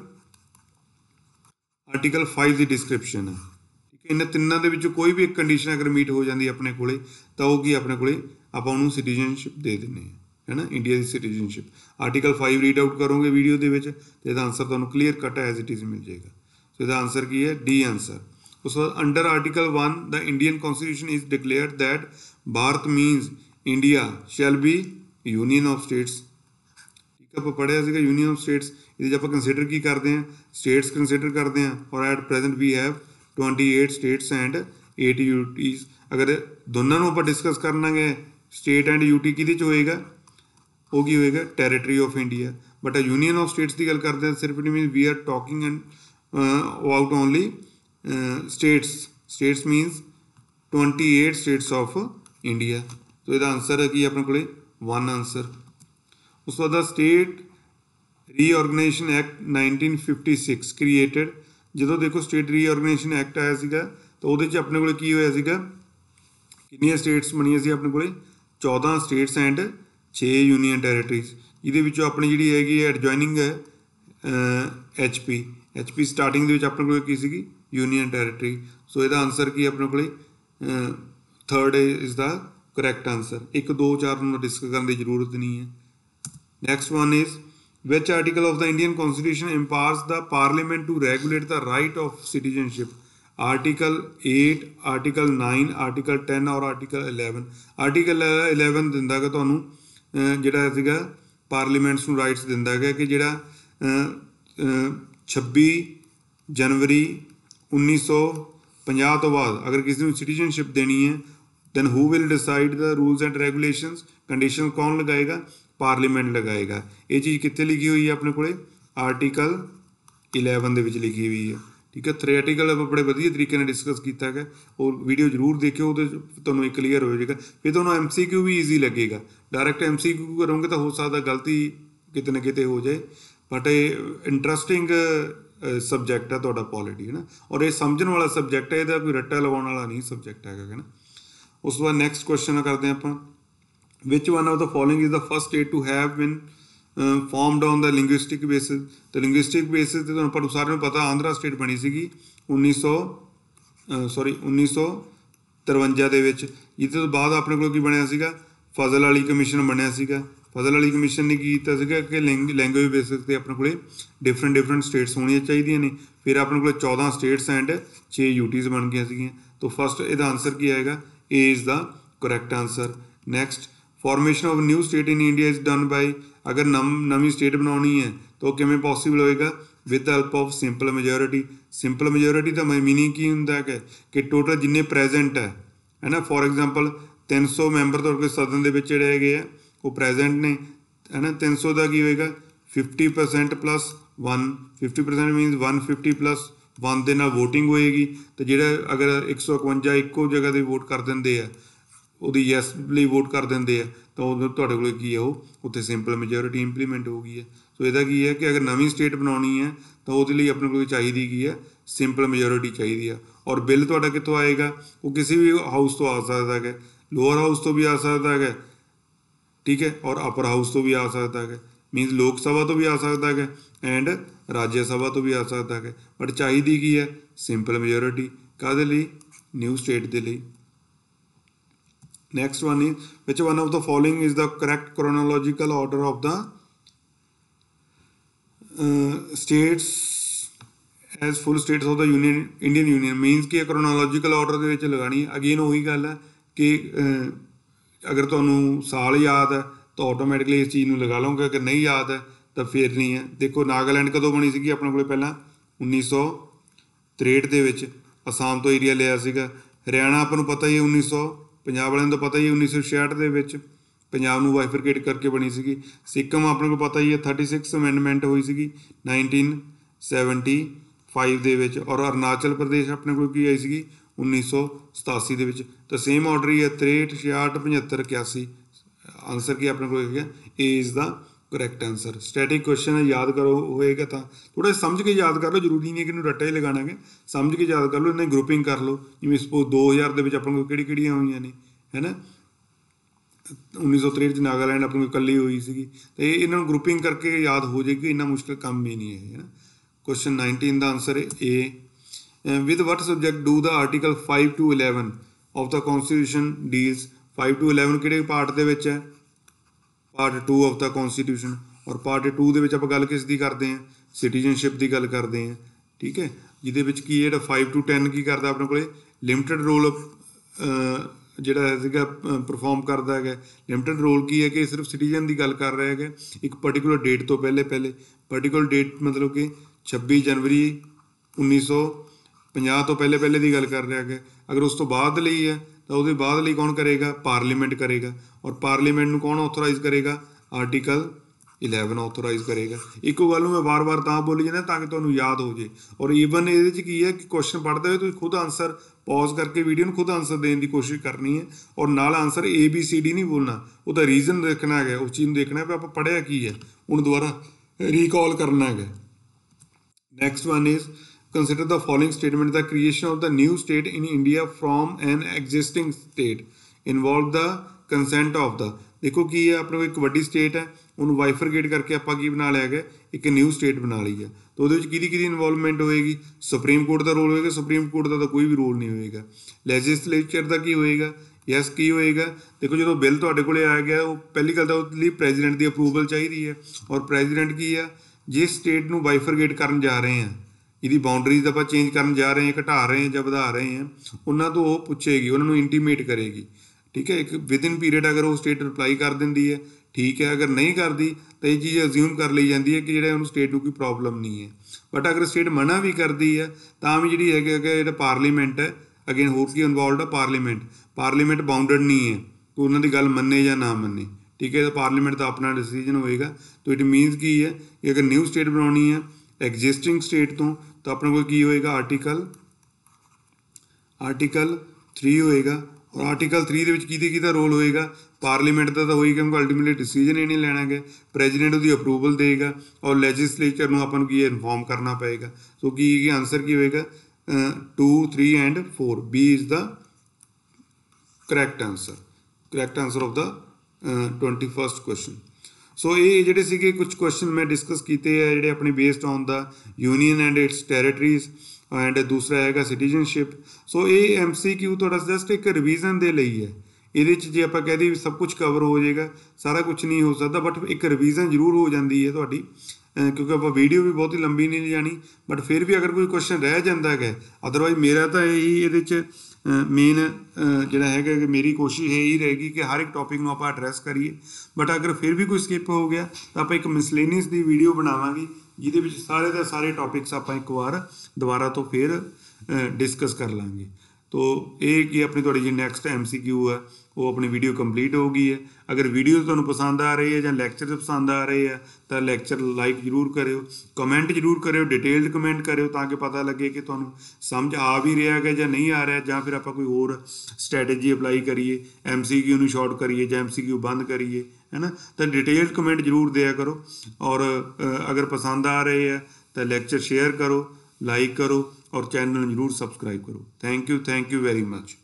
ਆਰਟੀਕਲ 5 ਦੀ ਡਿਸਕ੍ਰਿਪਸ਼ਨ ਹੈ ਠੀਕ ਹੈ ਇਹਨਾਂ ਤਿੰਨਾਂ ਦੇ ਵਿੱਚ ਕੋਈ ਵੀ ਇੱਕ ਕੰਡੀਸ਼ਨ ਅਗਰ ਮੀਟ ਹੋ ਜਾਂਦੀ ਆਪਣੇ ਕੋਲੇ ਤਾਂ ਉਹ ਕੀ ਆਪਣੇ ਕੋਲੇ ਆਪਾਂ ਉਹਨੂੰ ਸਿਟੀਜ਼ਨਸ਼ਿਪ ਦੇ ਦਿੰਨੇ ਆ ਹੈਨਾ ਇੰਡੀਆ ਦੀ ਸਿਟੀਜ਼ਨਸ਼ਿਪ ਆਰਟੀਕਲ 5 ਰੀਡ ਆਊਟ ਕਰੋਗੇ ਵੀਡੀਓ ਦੇ ਵਿੱਚ ਤੇ ਇਹਦਾ ਆਨਸਰ ਤੁਹਾਨੂੰ clear cut as it is ਮਿਲ ਜਾਏਗਾ ਸੋ ਇਹਦਾ ਆਨਸਰ ਕੀ ਹੈ ਡੀ ਆਨਸਰ उसके बाद under article one the Indian constitution is declare that Bharat means India shall be union of states ਠੀਕ ਆਪਾਂ ਪੜਿਆ ਸੀਗਾ ਯੂਨੀਅਨ ਆਫ ਸਟੇਟਸ ਇਹਦੇ ਜੇ ਆਪਾਂ ਕੰਸੀਡਰ ਕੀ ਕਰਦੇ ਹਾਂ ਸਟੇਟਸ ਕੰਸੀਡਰ ਕਰਦੇ ਹਾਂ ਔਰ at present we have 28 states and 8 UTs ਅਗਰ ਦੋਨਾਂ ਨੂੰ ਆਪਾਂ ਡਿਸਕਸ ਕਰਨਾ ਹੈ ਸਟੇਟ ਐਂਡ ਯੂਟੀ ਕਿਹਦੇ ਚ ਹੋਏਗਾ ਉਹ ਕੀ ਹੋਏਗਾ territory of India but union of states ਦੀ ਗੱਲ ਕਰਦੇ ਹਾਂ ਸਿਰਫ it mean we are talking and about only uh, states states means 28 states of India so ਇਹਦਾ ਆਨਸਰ ਹੈ ਕੀ ਆਪਣੇ ਕੋਲੇ 1 ਆਨਸਰ ਉਸ ਤੋਂ ਬਾਅਦ ਸਟੇਟ ਰੀਆਰਗੇਨਾਈਜੇਸ਼ਨ ਐਕਟ 1956 ਕ੍ਰੀਏਟਡ ਜਦੋਂ ਦੇਖੋ ਸਟੇਟ ਰੀਆਰਗੇਨਾਈਜੇਸ਼ਨ ਐਕਟ ਆਇਆ ਸੀਗਾ ਤਾਂ ਉਹਦੇ 'ਚ ਆਪਣੇ ਕੋਲੇ ਕੀ ਹੋਇਆ ਸੀਗਾ ਕਿੰਨੀਆਂ ਸਟੇਟਸ ਬਣੀਆਂ ਸੀ ਆਪਣੇ ਕੋਲੇ 14 ਸਟੇਟਸ ਐਂਡ 6 ਯੂਨੀਅਨ ਟੈਰੀਟਰੀਜ਼ ਇਹਦੇ ਵਿੱਚੋਂ ਆਪਣੀ ਜਿਹੜੀ ਹੈਗੀ ਐਡਜੋਇਨਿੰਗ ਹੈ ਐਚਪੀ ਐਚਪੀ ਸਟਾਰਟਿੰਗ ਦੇ ਵਿੱਚ ਆਪਣੇ ਕੋਲ ਕੀ ਸੀਗੀ ਯੂਨੀਅਨ ਟੈਰੀਟਰੀ ਸੋ ਇਹਦਾ ਆਨਸਰ ਕੀ ਆਪਣੇ ਕੋਲੇ third is the correct answer 1 2 4 ਨੂੰ ਡਿਸਕਸ ਕਰਨ ਦੀ ਜ਼ਰੂਰਤ ਨਹੀਂ ਹੈ next one is which article of the indian constitution empowers the parliament to regulate the right of citizenship article 8 article 9 article 10 ਔਰ article 11 article 11 ਦਿੰਦਾ ਹੈ ਤੁਹਾਨੂੰ ਜਿਹੜਾ ਸੀਗਾ ਪਾਰਲੀਮੈਂਟਸ ਨੂੰ ਰਾਈਟਸ ਦਿੰਦਾ ਹੈ ਕਿ ਜਿਹੜਾ 26 ਜਨਵਰੀ 1950 ਤੋਂ ਬਾਅਦ ਅਗਰ ਕਿਸੇ ਨੂੰ ਸਿਟੀਜ਼ਨਸ਼ਿਪ ਦੇਣੀ ਹੈ then who will decide the rules and regulations condition ਕੌਣ ਲਗਾਏਗਾ ਪਾਰਲੀਮੈਂਟ ਲਗਾਏਗਾ ਇਹ ਚੀਜ਼ ਕਿੱਥੇ ਲਿਖੀ ਹੋਈ ਹੈ ਆਪਣੇ ਕੋਲੇ ਆਰਟੀਕਲ 11 ਦੇ ਵਿੱਚ ਲਿਖੀ ਹੋਈ ਹੈ ਠੀਕ ਹੈ ਆਪਾਂ ਬੜੇ ਵਧੀਆ ਤਰੀਕੇ ਨਾਲ ਡਿਸਕਸ ਕੀਤਾ ਹੈ ਔਰ ਵੀਡੀਓ ਜ਼ਰੂਰ ਦੇਖਿਓ ਉਹਦੇ ਤੁਹਾਨੂੰ ਇਹ ਕਲੀਅਰ ਹੋ ਜਾਏਗਾ ਫਿਰ ਤੁਹਾਨੂੰ ਐਮਸੀਕਿਊ ਵੀ ਈਜ਼ੀ ਲੱਗੇਗਾ ਡਾਇਰੈਕਟ ਐਮਸੀਕਿਊ ਕਰੋਗੇ ਤਾਂ ਹੋ ਸਕਦਾ ਗਲਤੀ ਕਿਤੇ ਨਾ ਕਿਤੇ ਹੋ ਜਾਏ ਬਟ ਇਹ ਇੰਟਰਸਟਿੰਗ ਸਬਜੈਕਟ ਹੈ ਤੁਹਾਡਾ ਪੋਲਿਟੀ ਹੈ ਨਾ ਔਰ ਇਹ ਸਮਝਣ ਵਾਲਾ ਸਬਜੈਕਟ ਹੈ ਇਹਦਾ ਕੋਈ ਰੱਟਾ ਲਵਾਉਣ ਵਾਲਾ ਨਹੀਂ ਸਬਜੈਕਟ ਹੈਗਾ ਹੈ ਨਾ ਉਸ ਤੋਂ ਬਾਅਦ ਨੈਕਸਟ ਕੁਐਸਚਨ ਕਰਦੇ ਆਪਾਂ which one of the following is the first state to have been formed on the linguistic basis ਤੇ ਲਿੰਗੁਇਸਟਿਕ ਬੇਸਿਸ ਤੇ ਤੁਹਾਨੂੰ ਸਾਰਿਆਂ ਨੂੰ ਪਤਾ ਆਂਧਰਾ ਸਟੇਟ ਬਣੀ ਸੀਗੀ 1900 ਸੌਰੀ 1953 ਦੇ ਵਿੱਚ ਜਿੱਦੇ ਤੋਂ ਬਾਅਦ ਆਪਣੇ ਕੋਲ ਕੀ ਬਣਿਆ ਸੀਗਾ ਫਜ਼ਲ ਅਲੀ ਕਮਿਸ਼ਨ ਬਣਿਆ ਸੀਗਾ ਫਜ਼ਲ ਅਲੀ ਕਮਿਸ਼ਨ ਨੇ ਕੀ ਕੀਤਾ ਸੀਗਾ ਕਿ ਲੈਂਗੁਏਜ ਬੇਸਿਸ ਤੇ ਆਪਣੇ ਕੋਲੇ ਡਿਫਰੈਂਟ ਡਿਫਰੈਂਟ ਸਟੇਟਸ ਹੋਣੀਆਂ ਚਾਹੀਦੀਆਂ ਨੇ ਫਿਰ ਆਪਣੇ ਕੋਲੇ 14 ਸਟੇਟਸ ਐਂਡ 6 ਯੂਟੀਜ਼ ਬਣ ਗਈਆਂ ਸੀਗੀਆਂ ਤੋਂ ਫਸਟ ਇਹਦਾ ਆਨਸਰ ਕੀ ਆਏਗਾ A is the correct answer next formation of new state in India is done by ਅਗਰ ਨਵੀਂ ਸਟੇਟ ਬਣਾਉਣੀ ਹੈ ਤਾਂ ਕਿਵੇਂ ਪੋਸੀਬਲ ਹੋਏਗਾ with help of simple majority simple majority ਦਾ ਮੀਨਿੰਗ ਕੀ ਹੁੰਦਾ ਹੈ ਕਿ ਟੋਟਲ ਜਿੰਨੇ ਪ੍ਰੈਜ਼ੈਂਟ ਹੈ ਹੈਨਾ ਫੋਰ ਐਗਜ਼ਾਮਪਲ 300 ਮੈਂਬਰ ਤੋਂ ਕੋਈ ਸਦਨ ਦੇ ਵਿੱਚ ਜਿਹੜੇ ਹੈਗੇ ਆ ਉਹ ਪ੍ਰੈਜ਼ੈਂਟ ਨੇ ਹਨਾ 300 ਦਾ ਕੀ ਹੋਏਗਾ 50% ਪਲੱਸ 1 50% ਮੀਨਸ 150 ਪਲੱਸ 1 ਦੇ ਨਾਲ VOTING ਹੋਏਗੀ ਤੇ ਜਿਹੜਾ ਅਗਰ 151 ਇੱਕੋ ਜਗ੍ਹਾ ਤੇ ਵੋਟ ਕਰ ਦਿੰਦੇ ਆ ਉਹਦੀ YES ਲਈ ਵੋਟ ਕਰ ਦਿੰਦੇ ਆ ਤਾਂ ਉਹ ਤੁਹਾਡੇ ਕੋਲ ਕੀ ਹੈ ਉਹ ਉੱਥੇ ਸਿੰਪਲ ਮੈਜੋਰਿਟੀ ਇੰਪਲੀਮੈਂਟ ਹੋ ਗਈ ਹੈ ਸੋ ਇਹਦਾ ਕੀ ਹੈ ਕਿ ਅਗਰ ਨਵੀਂ ਸਟੇਟ ਬਣਾਉਣੀ ਹੈ ਤਾਂ ਉਹਦੇ ਲਈ ਆਪਣੇ ਕੋਲ ਚਾਹੀਦੀ ਕੀ ਹੈ ਸਿੰਪਲ ਮੈਜੋਰਿਟੀ ਚਾਹੀਦੀ ਆ ਔਰ ਬਿੱਲ ਤੁਹਾਡਾ ਕਿੱਥੋਂ ਆਏਗਾ ਉਹ ਕਿਸੇ ਵੀ ਹਾਊਸ ਤੋਂ ਆ ਸਕਦਾ ਹੈ ਲੋਅਰ ਹਾਊਸ ਤੋਂ ਵੀ ਆ ਸਕਦਾ ਹੈ ਠੀਕ ਹੈ ਔਰ ਅਪਰ ਹਾਊਸ ਤੋਂ ਵੀ ਆ ਸਕਦਾ ਹੈ ਮੀਨਸ ਲੋਕ ਸਭਾ ਤੋਂ ਵੀ ਆ ਸਕਦਾ ਹੈ ਐਂਡ ਰਾਜ ਸਭਾ ਤੋਂ ਵੀ ਆ ਸਕਦਾ ਹੈ ਬਟ ਚਾਹੀਦੀ ਕੀ ਹੈ ਸਿੰਪਲ ਮੈਜੋਰਿਟੀ ਕਾਦੇ ਲਈ ਨਿਊ ਸਟੇਟ ਦੇ ਲਈ next one is which one of the following is the correct chronological order of the states as full states of the union Indian union means ਕਿ ਕ੍ਰੋਨੋਲੋਜੀਕਲ ਆਰਡਰ ਦੇ ਵਿੱਚ ਲਗਾਣੀ again ਉਹੀ ਗੱਲ ਹੈ ਕਿ ਅਗਰ ਤੁਹਾਨੂੰ ਸਾਲ ਯਾਦ ਹੈ ਤਾਂ ਆਟੋਮੈਟਿਕਲੀ ਇਸ ਚੀਜ਼ ਨੂੰ ਲਗਾ ਲਓਗੇ ਕਿ ਨਹੀਂ ਯਾਦ ਹੈ ਤਾਂ ਫੇਰ ਨਹੀਂ ਹੈ ਦੇਖੋ ਨਾਗਾਲੈਂਡ ਕਦੋਂ ਬਣੀ ਸੀਗੀ ਆਪਣੇ ਕੋਲੇ ਪਹਿਲਾਂ 1963 ਦੇ ਵਿੱਚ ਅਸਾਮ ਤੋਂ ਏਰੀਆ ਲਿਆ ਸੀਗਾ ਹਰਿਆਣਾ ਆਪਾਂ ਨੂੰ ਪਤਾ ਹੀ ਹੈ 1900 ਪੰਜਾਬ ਵਾਲਿਆਂ ਨੂੰ ਤਾਂ ਪਤਾ ਹੀ ਹੈ 1966 ਦੇ ਵਿੱਚ ਪੰਜਾਬ ਨੂੰ ਵਾਈਫਰਕੇਟ ਕਰਕੇ ਬਣੀ ਸੀਗੀ ਸਿੱਕਮ ਆਪਣੇ ਕੋਲ ਪਤਾ ਹੀ ਹੈ 36 ਅਮੈਂਡਮੈਂਟ ਹੋਈ ਸੀਗੀ 1975 ਦੇ ਵਿੱਚ ਔਰ ਅਰਨਾਚਲ ਪ੍ਰਦੇਸ਼ ਆਪਣੇ ਕੋਲ ਕੀ ਆਈ ਸੀਗੀ 1987 ਦੇ ਵਿੱਚ तो सेम ऑर्डर ही है त्रेहठ छियाहठ पचहत्तर इक्यासी आंसर की आपने को क्या A is the correct answer static question है याद करो होएगा था थोड़ा समझ के ਯਾਦ ਕਰ ਲਓ ਜ਼ਰੂਰੀ ਨਹੀਂ ਕਿ ਇਹਨੂੰ ਰੱਟਾ ਹੀ ਲਗਾਣਾ ਹੈ ਸਮਝ ਕੇ ਯਾਦ ਕਰ ਲਓ ਇਹਨੇ ਗਰੁੱਪਿੰਗ ਕਰ ਲਓ ਜਿਵੇਂ ਸਪੋਜ਼ 2000 ਦੇ ਵਿੱਚ ਆਪਾਂ ਨੂੰ ਕਿਹੜੀ ਕਿਹੜੀਆਂ ਹੋਈਆਂ ਨੇ ਹੈਨਾ 1963 ਚ ਨਾਗਾਲੈਂਡ ਆਪਾਂ ਨੂੰ ਇਕੱਲੀ ਹੋਈ ਸੀਗੀ ਤੇ ਇਹਨਾਂ ਨੂੰ ਗਰੁੱਪਿੰਗ ਕਰਕੇ ਯਾਦ ਹੋ ਜੇਗੀ ਇੰਨਾ ਮੁਸ਼ਕਲ ਕੰਮ ਵੀ ਨਹੀਂ ਹੈ ਹੈਨਾ ਕੁਐਸਚਨ 19 ਦਾ ਆਨਸਰ ਹੈ A with what subject do the article 5 to 11 of the constitution deals 5 to 11 ਕਿਹੜੇ ਪਾਰਟ ਦੇ ਵਿੱਚ ਹੈ ਪਾਰਟ 2 ਆਫ ਦਾ ਕਨਸਟੀਟਿਊਸ਼ਨ ਔਰ ਪਾਰਟ 2 ਦੇ ਵਿੱਚ ਆਪਾਂ ਗੱਲ ਕਿਸ ਦੀ ਕਰਦੇ ਹਾਂ ਸਿਟੀਜ਼ਨਸ਼ਿਪ ਦੀ ਗੱਲ ਕਰਦੇ ਹਾਂ ਠੀਕ ਹੈ ਜਿਹਦੇ ਵਿੱਚ ਕੀ ਜਿਹੜਾ 5 ਟੂ 10 ਕੀ ਕਰਦਾ ਆਪਣੇ ਕੋਲੇ ਲਿਮਟਿਡ ਰੋਲ ਜਿਹੜਾ ਹੈਗਾ ਪਰਫਾਰਮ ਕਰਦਾ ਹੈਗਾ ਲਿਮਟਿਡ ਰੋਲ ਕੀ ਹੈ ਕਿ ਸਿਰਫ ਸਿਟੀਜ਼ਨ ਦੀ ਗੱਲ ਕਰ ਰਿਹਾ ਹੈਗਾ ਇੱਕ ਪਾਰਟਿਕੂਲਰ ਡੇਟ ਤੋਂ ਪਹਿਲੇ ਪਹਿਲੇ ਪਾਰਟਿਕੂਲਰ ਡੇਟ ਮਤਲਬ ਕਿ 26 ਜਨਵਰੀ 1900 50 ਤੋਂ ਪਹਿਲੇ ਪਹਿਲੇ ਦੀ ਗੱਲ ਕਰ ਰਿਹਾ ਹੈ ਅਗਰ ਉਸ ਤੋਂ ਬਾਅਦ ਲਈ ਹੈ ਤਾਂ ਉਹਦੇ ਬਾਅਦ ਲਈ ਕੌਣ ਕਰੇਗਾ ਪਾਰਲੀਮੈਂਟ ਕਰੇਗਾ ਔਰ ਪਾਰਲੀਮੈਂਟ ਨੂੰ ਕੌਣ ਆਥੋਰਾਈਜ਼ ਕਰੇਗਾ ਆਰਟੀਕਲ 11 ਆਥੋਰਾਈਜ਼ ਕਰੇਗਾ ਇੱਕੋ ਗੱਲ ਨੂੰ ਮੈਂ ਵਾਰ-ਵਾਰ ਤਾਂ ਬੋਲੀ ਜਾਂਦਾ ਤਾਂ ਕਿ ਤੁਹਾਨੂੰ ਯਾਦ ਹੋ ਜੇ ਔਰ ਈਵਨ ਇਹਦੇ ਚ ਕੀ ਹੈ ਕਿ ਕੁਐਸਚਨ ਪੜ੍ਹਦੇ ਹੋਏ ਤੁਸੀਂ ਖੁਦ ਆਨਸਰ ਪੌਜ਼ ਕਰਕੇ ਵੀਡੀਓ ਨੂੰ ਖੁਦ ਆਨਸਰ ਦੇਣ ਦੀ ਕੋਸ਼ਿਸ਼ ਕਰਨੀ ਹੈ ਔਰ ਨਾਲ answer A B C D ਨਹੀਂ ਬੋਲਣਾ ਉਹਦਾ ਰੀਜ਼ਨ ਦੇਖਣਾ ਹੈਗਾ ਉਸ ਚੀਜ਼ ਨੂੰ ਦੇਖਣਾ ਹੈ ਕਿ ਆਪਾਂ ਪੜ੍ਹਿਆ ਕੀ ਹੈ ਉਹਨੂੰ ਦੁਬਾਰਾ ਰੀਕਾਲ ਕਰਨਾ ਹੈਗਾ next one is consider the following statement the creation of the new state in India from an existing state involve the consent of the ਦੇਖੋ ਕੀ ਹੈ ਆਪਣੇ ਕੋਲ ਇੱਕ ਵੱਡੀ ਸਟੇਟ ਹੈ ਉਹਨੂੰ ਵਾਈਫਰਗੇਟ ਕਰਕੇ ਆਪਾਂ ਕੀ ਬਣਾ ਲਿਆ ਗਿਆ ਇੱਕ ਨਿਊ ਸਟੇਟ ਬਣਾ ਲਈ ਹੈ ਤਾਂ ਉਹਦੇ ਵਿੱਚ ਕਿਹਦੀ ਕਿਹਦੀ ਇਨਵੋਲਵਮੈਂਟ ਹੋਏਗੀ ਸੁਪਰੀਮ ਕੋਰਟ ਦਾ ਰੋਲ ਹੋਏਗਾ ਸੁਪਰੀਮ ਕੋਰਟ ਦਾ ਤਾਂ ਕੋਈ ਵੀ ਰੋਲ ਨਹੀਂ ਹੋਏਗਾ ਲੈਜਿਸਲੇਚਰ ਦਾ ਕੀ ਹੋਏਗਾ ਯੈਸ ਕੀ ਹੋਏਗਾ ਦੇਖੋ ਜਦੋਂ ਬਿੱਲ ਤੁਹਾਡੇ ਕੋਲੇ ਆ ਗਿਆ ਉਹ ਪਹਿਲੀ ਗੱਲ ਤਾਂ ਉਹਦੇ ਲਈ ਪ੍ਰੈਜ਼ੀਡੈਂਟ ਦੀ ਅਪਰੂਵਲ ਚਾਹੀਦੀ ਹੈ ਔਰ ਪ੍ਰੈਜ਼ੀਡੈਂਟ ਕੀ ਆ ਜਿਸ ਸਟੇਟ ਨੂੰ ਵਾਈਫਰਗੇਟ ਕਰਨ ਜਾ ਰਹੇ ਆ ਇਹਦੀ ਬਾਉਂਡਰੀਜ਼ ਆਪਾਂ ਚੇਂਜ ਕਰਨ ਜਾ ਰਹੇ ਹਾਂ ਘਟਾ ਰਹੇ ਹਾਂ ਜਾਂ ਵਧਾ ਰਹੇ ਹਾਂ ਉਹਨਾਂ ਤੋਂ ਉਹ ਪੁੱਛੇਗੀ ਉਹਨਾਂ ਨੂੰ ਇੰਟੀਮੇਟ ਕਰੇਗੀ ਠੀਕ ਹੈ ਇੱਕ ਵਿਦ ਇਨ ਪੀਰੀਅਡ ਅਗਰ ਉਹ ਸਟੇਟ ਰਿਪਲਾਈ ਕਰ ਦਿੰਦੀ ਹੈ ਠੀਕ ਹੈ ਅਗਰ ਨਹੀਂ ਕਰਦੀ ਤਾਂ ਇਹ ਚੀਜ਼ ਅਸਿਊਮ ਕਰ ਲਈ ਜਾਂਦੀ ਹੈ ਕਿ ਜਿਹੜਾ ਉਹਨੂੰ ਸਟੇਟ ਨੂੰ ਕੋਈ ਪ੍ਰੋਬਲਮ ਨਹੀਂ ਹੈ ਬਟ ਅਗਰ ਸਟੇਟ ਮਨਾ ਵੀ ਕਰਦੀ ਹੈ ਤਾਂ ਵੀ ਜਿਹੜੀ ਹੈ ਕਿ ਜਿਹੜਾ ਪਾਰਲੀਮੈਂਟ ਹੈ ਅਗੇਨ ਹੋਰ ਕੀ ਇਨਵੋਲਡ ਹੈ ਪਾਰਲੀਮੈਂਟ ਪਾਰਲੀਮੈਂਟ ਬਾਉਂਡਡ ਨਹੀਂ ਹੈ ਕੋ ਉਹਨਾਂ ਦੀ ਗੱਲ ਮੰਨੇ ਜਾਂ ਨਾ ਮੰਨੇ ਠੀਕ ਹੈ ਤਾਂ ਪਾਰਲੀਮੈਂਟ ਦਾ ਆਪਣਾ ਡਿਸੀਜਨ ਹੋਏਗਾ ਤਾਂ ਇਟ ਮੀਨਸ ਕੀ ਹੈ ਕਿ ਅਗਰ ਨਿਊ ਸਟੇਟ ਬਣਾਉਣੀ ਹੈ ਐਗਜ਼ਿਸਟਿੰਗ ਸਟੇਟ ਤੋਂ तो अपने को की ਹੋਏਗਾ ਆਰਟੀਕਲ ਆਰਟੀਕਲ 3 ਹੋਏਗਾ ਔਰ ਆਰਟੀਕਲ 3 ਦੇ ਵਿੱਚ ਕਿਹਦੇ ਕਿਹਦਾ ਰੋਲ ਹੋਏਗਾ ਪਾਰਲੀਮੈਂਟ ਦਾ ਤਾਂ ਹੋਈ ਕਿਉਂਕਿ ਅਲਟੀਮੇਟਲੀ ਡਿਸੀਜਨ ਨਹੀਂ ਲੈਣਾ ਹੈ ਪ੍ਰੈਜ਼ੀਡੈਂਟ ਉਹਦੀ ਅਪਰੂਵਲ ਦੇਗਾ ਔਰ ਲੈਜਿਸਲੇਚਰ ਨੂੰ ਆਪਾਂ ਨੂੰ ਕੀ ਇਨਫਾਰਮ ਕਰਨਾ ਪਏਗਾ ਸੋ ਕੀ ਕੀ ਆਨਸਰ ਕੀ ਹੋਏਗਾ 2 3 and 4 B is the correct answer correct answer of the 21st question so ਇਹ ਜਿਹੜੇ ਸੀਗੇ ਕੁਝ ਕੁਐਸਚਨ ਮੈਂ ਡਿਸਕਸ ਕੀਤੇ ਆ ਜਿਹੜੇ ਆਪਣੇ based on the union and its territories and ਦੂਸਰਾ ਹੈਗਾ ਸਿਟੀਜ਼ਨਸ਼ਿਪ ਸੋ ਇਹ ਐਮਸੀਕਿਊ ਤੁਹਾਡਾ ਜਸਟ ਇੱਕ ਰਿਵੀਜ਼ਨ ਦੇ ਲਈ ਹੈ ਇਹਦੇ ਵਿੱਚ ਜੇ ਆਪਾਂ ਕਹਦੇ ਸਭ ਕੁਝ ਕਵਰ ਹੋ ਜਾਏਗਾ ਸਾਰਾ ਕੁਝ ਨਹੀਂ ਹੋ ਸਕਦਾ ਬਟ ਇੱਕ ਰਿਵੀਜ਼ਨ ਜ਼ਰੂਰ ਹੋ ਜਾਂਦੀ ਹੈ ਤੁਹਾਡੀ ਕਿਉਂਕਿ ਆਪਾਂ ਵੀਡੀਓ ਵੀ ਬਹੁਤੀ ਲੰਬੀ ਨਹੀਂ ਲਿਜਾਣੀ ਬਟ ਫਿਰ ਵੀ ਅਗਰ ਕੋਈ ਕੁਐਸਚਨ ਰਹਿ ਜਾਂਦਾ ਹੈ ਅਦਰਵਾਈਜ਼ ਮੇਰਾ ਤਾਂ ਇਹੀ ਇਹਦੇ ਵਿੱਚ ਮੇਨ ਜਿਹੜਾ ਹੈਗਾ ਕਿ ਮੇਰੀ ਕੋਸ਼ਿਸ਼ ਇਹ ਹੀ ਰਹੇਗੀ ਕਿ ਹਰ ਇੱਕ ਟੌਪਿਕ ਨੂੰ ਆਪਾਂ ਐਡਰੈਸ ਕਰੀਏ ਬਟ ਅਗਰ ਫਿਰ ਵੀ ਕੋਈ ਸਕਿਪ ਹੋ ਗਿਆ ਤਾਂ ਆਪਾਂ ਇੱਕ ਮਿਸਲੇਨੀਅਸ ਦੀ ਵੀਡੀਓ ਬਣਾਵਾਂਗੇ ਜਿਹਦੇ ਵਿੱਚ ਸਾਰੇ ਦੇ ਸਾਰੇ ਟੌਪਿਕਸ ਆਪਾਂ ਇੱਕ ਵਾਰ ਦੁਬਾਰਾ ਤੋਂ ਫਿਰ ਡਿਸਕਸ ਕਰ ਲਾਂਗੇ ਤੋਂ ਇਹ ਕੀ ਆਪਣੀ ਤੁਹਾਡੀ ਜੀ ਨੈਕਸਟ ਐਮਸੀਕਿਊ ਹੈ ਉਹ ਆਪਣੀ ਵੀਡੀਓ ਕੰਪਲੀਟ ਹੋ ਗਈ ਹੈ ਅਗਰ ਵੀਡੀਓ ਤੁਹਾਨੂੰ ਪਸੰਦ ਆ ਰਹੀ ਹੈ ਜਾਂ ਲੈਕਚਰ ਪਸੰਦ ਆ ਰਹੇ ਆ ਤਾਂ ਲੈਕਚਰ ਲਾਈਕ ਜਰੂਰ ਕਰਿਓ ਕਮੈਂਟ ਜਰੂਰ ਕਰਿਓ ਡਿਟੇਲਡ ਕਮੈਂਟ ਕਰਿਓ ਤਾਂ ਕਿ ਪਤਾ ਲੱਗੇ ਕਿ ਤੁਹਾਨੂੰ ਸਮਝ ਆ ਵੀ ਰਿਹਾ ਹੈ ਜਾਂ ਨਹੀਂ ਆ ਰਿਹਾ ਜਾਂ ਫਿਰ ਆਪਾਂ ਕੋਈ ਹੋਰ ਸਟ੍ਰੈਟੇਜੀ ਅਪਲਾਈ ਕਰੀਏ ਐਮਸੀਕਿਊ ਨੂੰ ਸ਼ਾਰਟ ਕਰੀਏ ਜਾਂ ਐਮਸੀਕਿਊ ਬੰਦ ਕਰੀਏ ਹੈਨਾ ਤਾਂ ਡਿਟੇਲਡ ਕਮੈਂਟ ਜਰੂਰ ਦਿਆ ਕਰੋ ਔਰ ਅਗਰ ਪਸੰਦ ਆ ਰਹੇ ਆ ਤਾਂ ਲੈਕਚਰ ਸ਼ੇਅਰ ਕਰੋ ਲਾਈਕ ਕਰੋ ਔਰ ਚੈਨਲ ਨੂੰ ਜਰੂਰ ਸਬਸਕ੍ਰਾਈਬ ਕਰੋ thank you thank you very much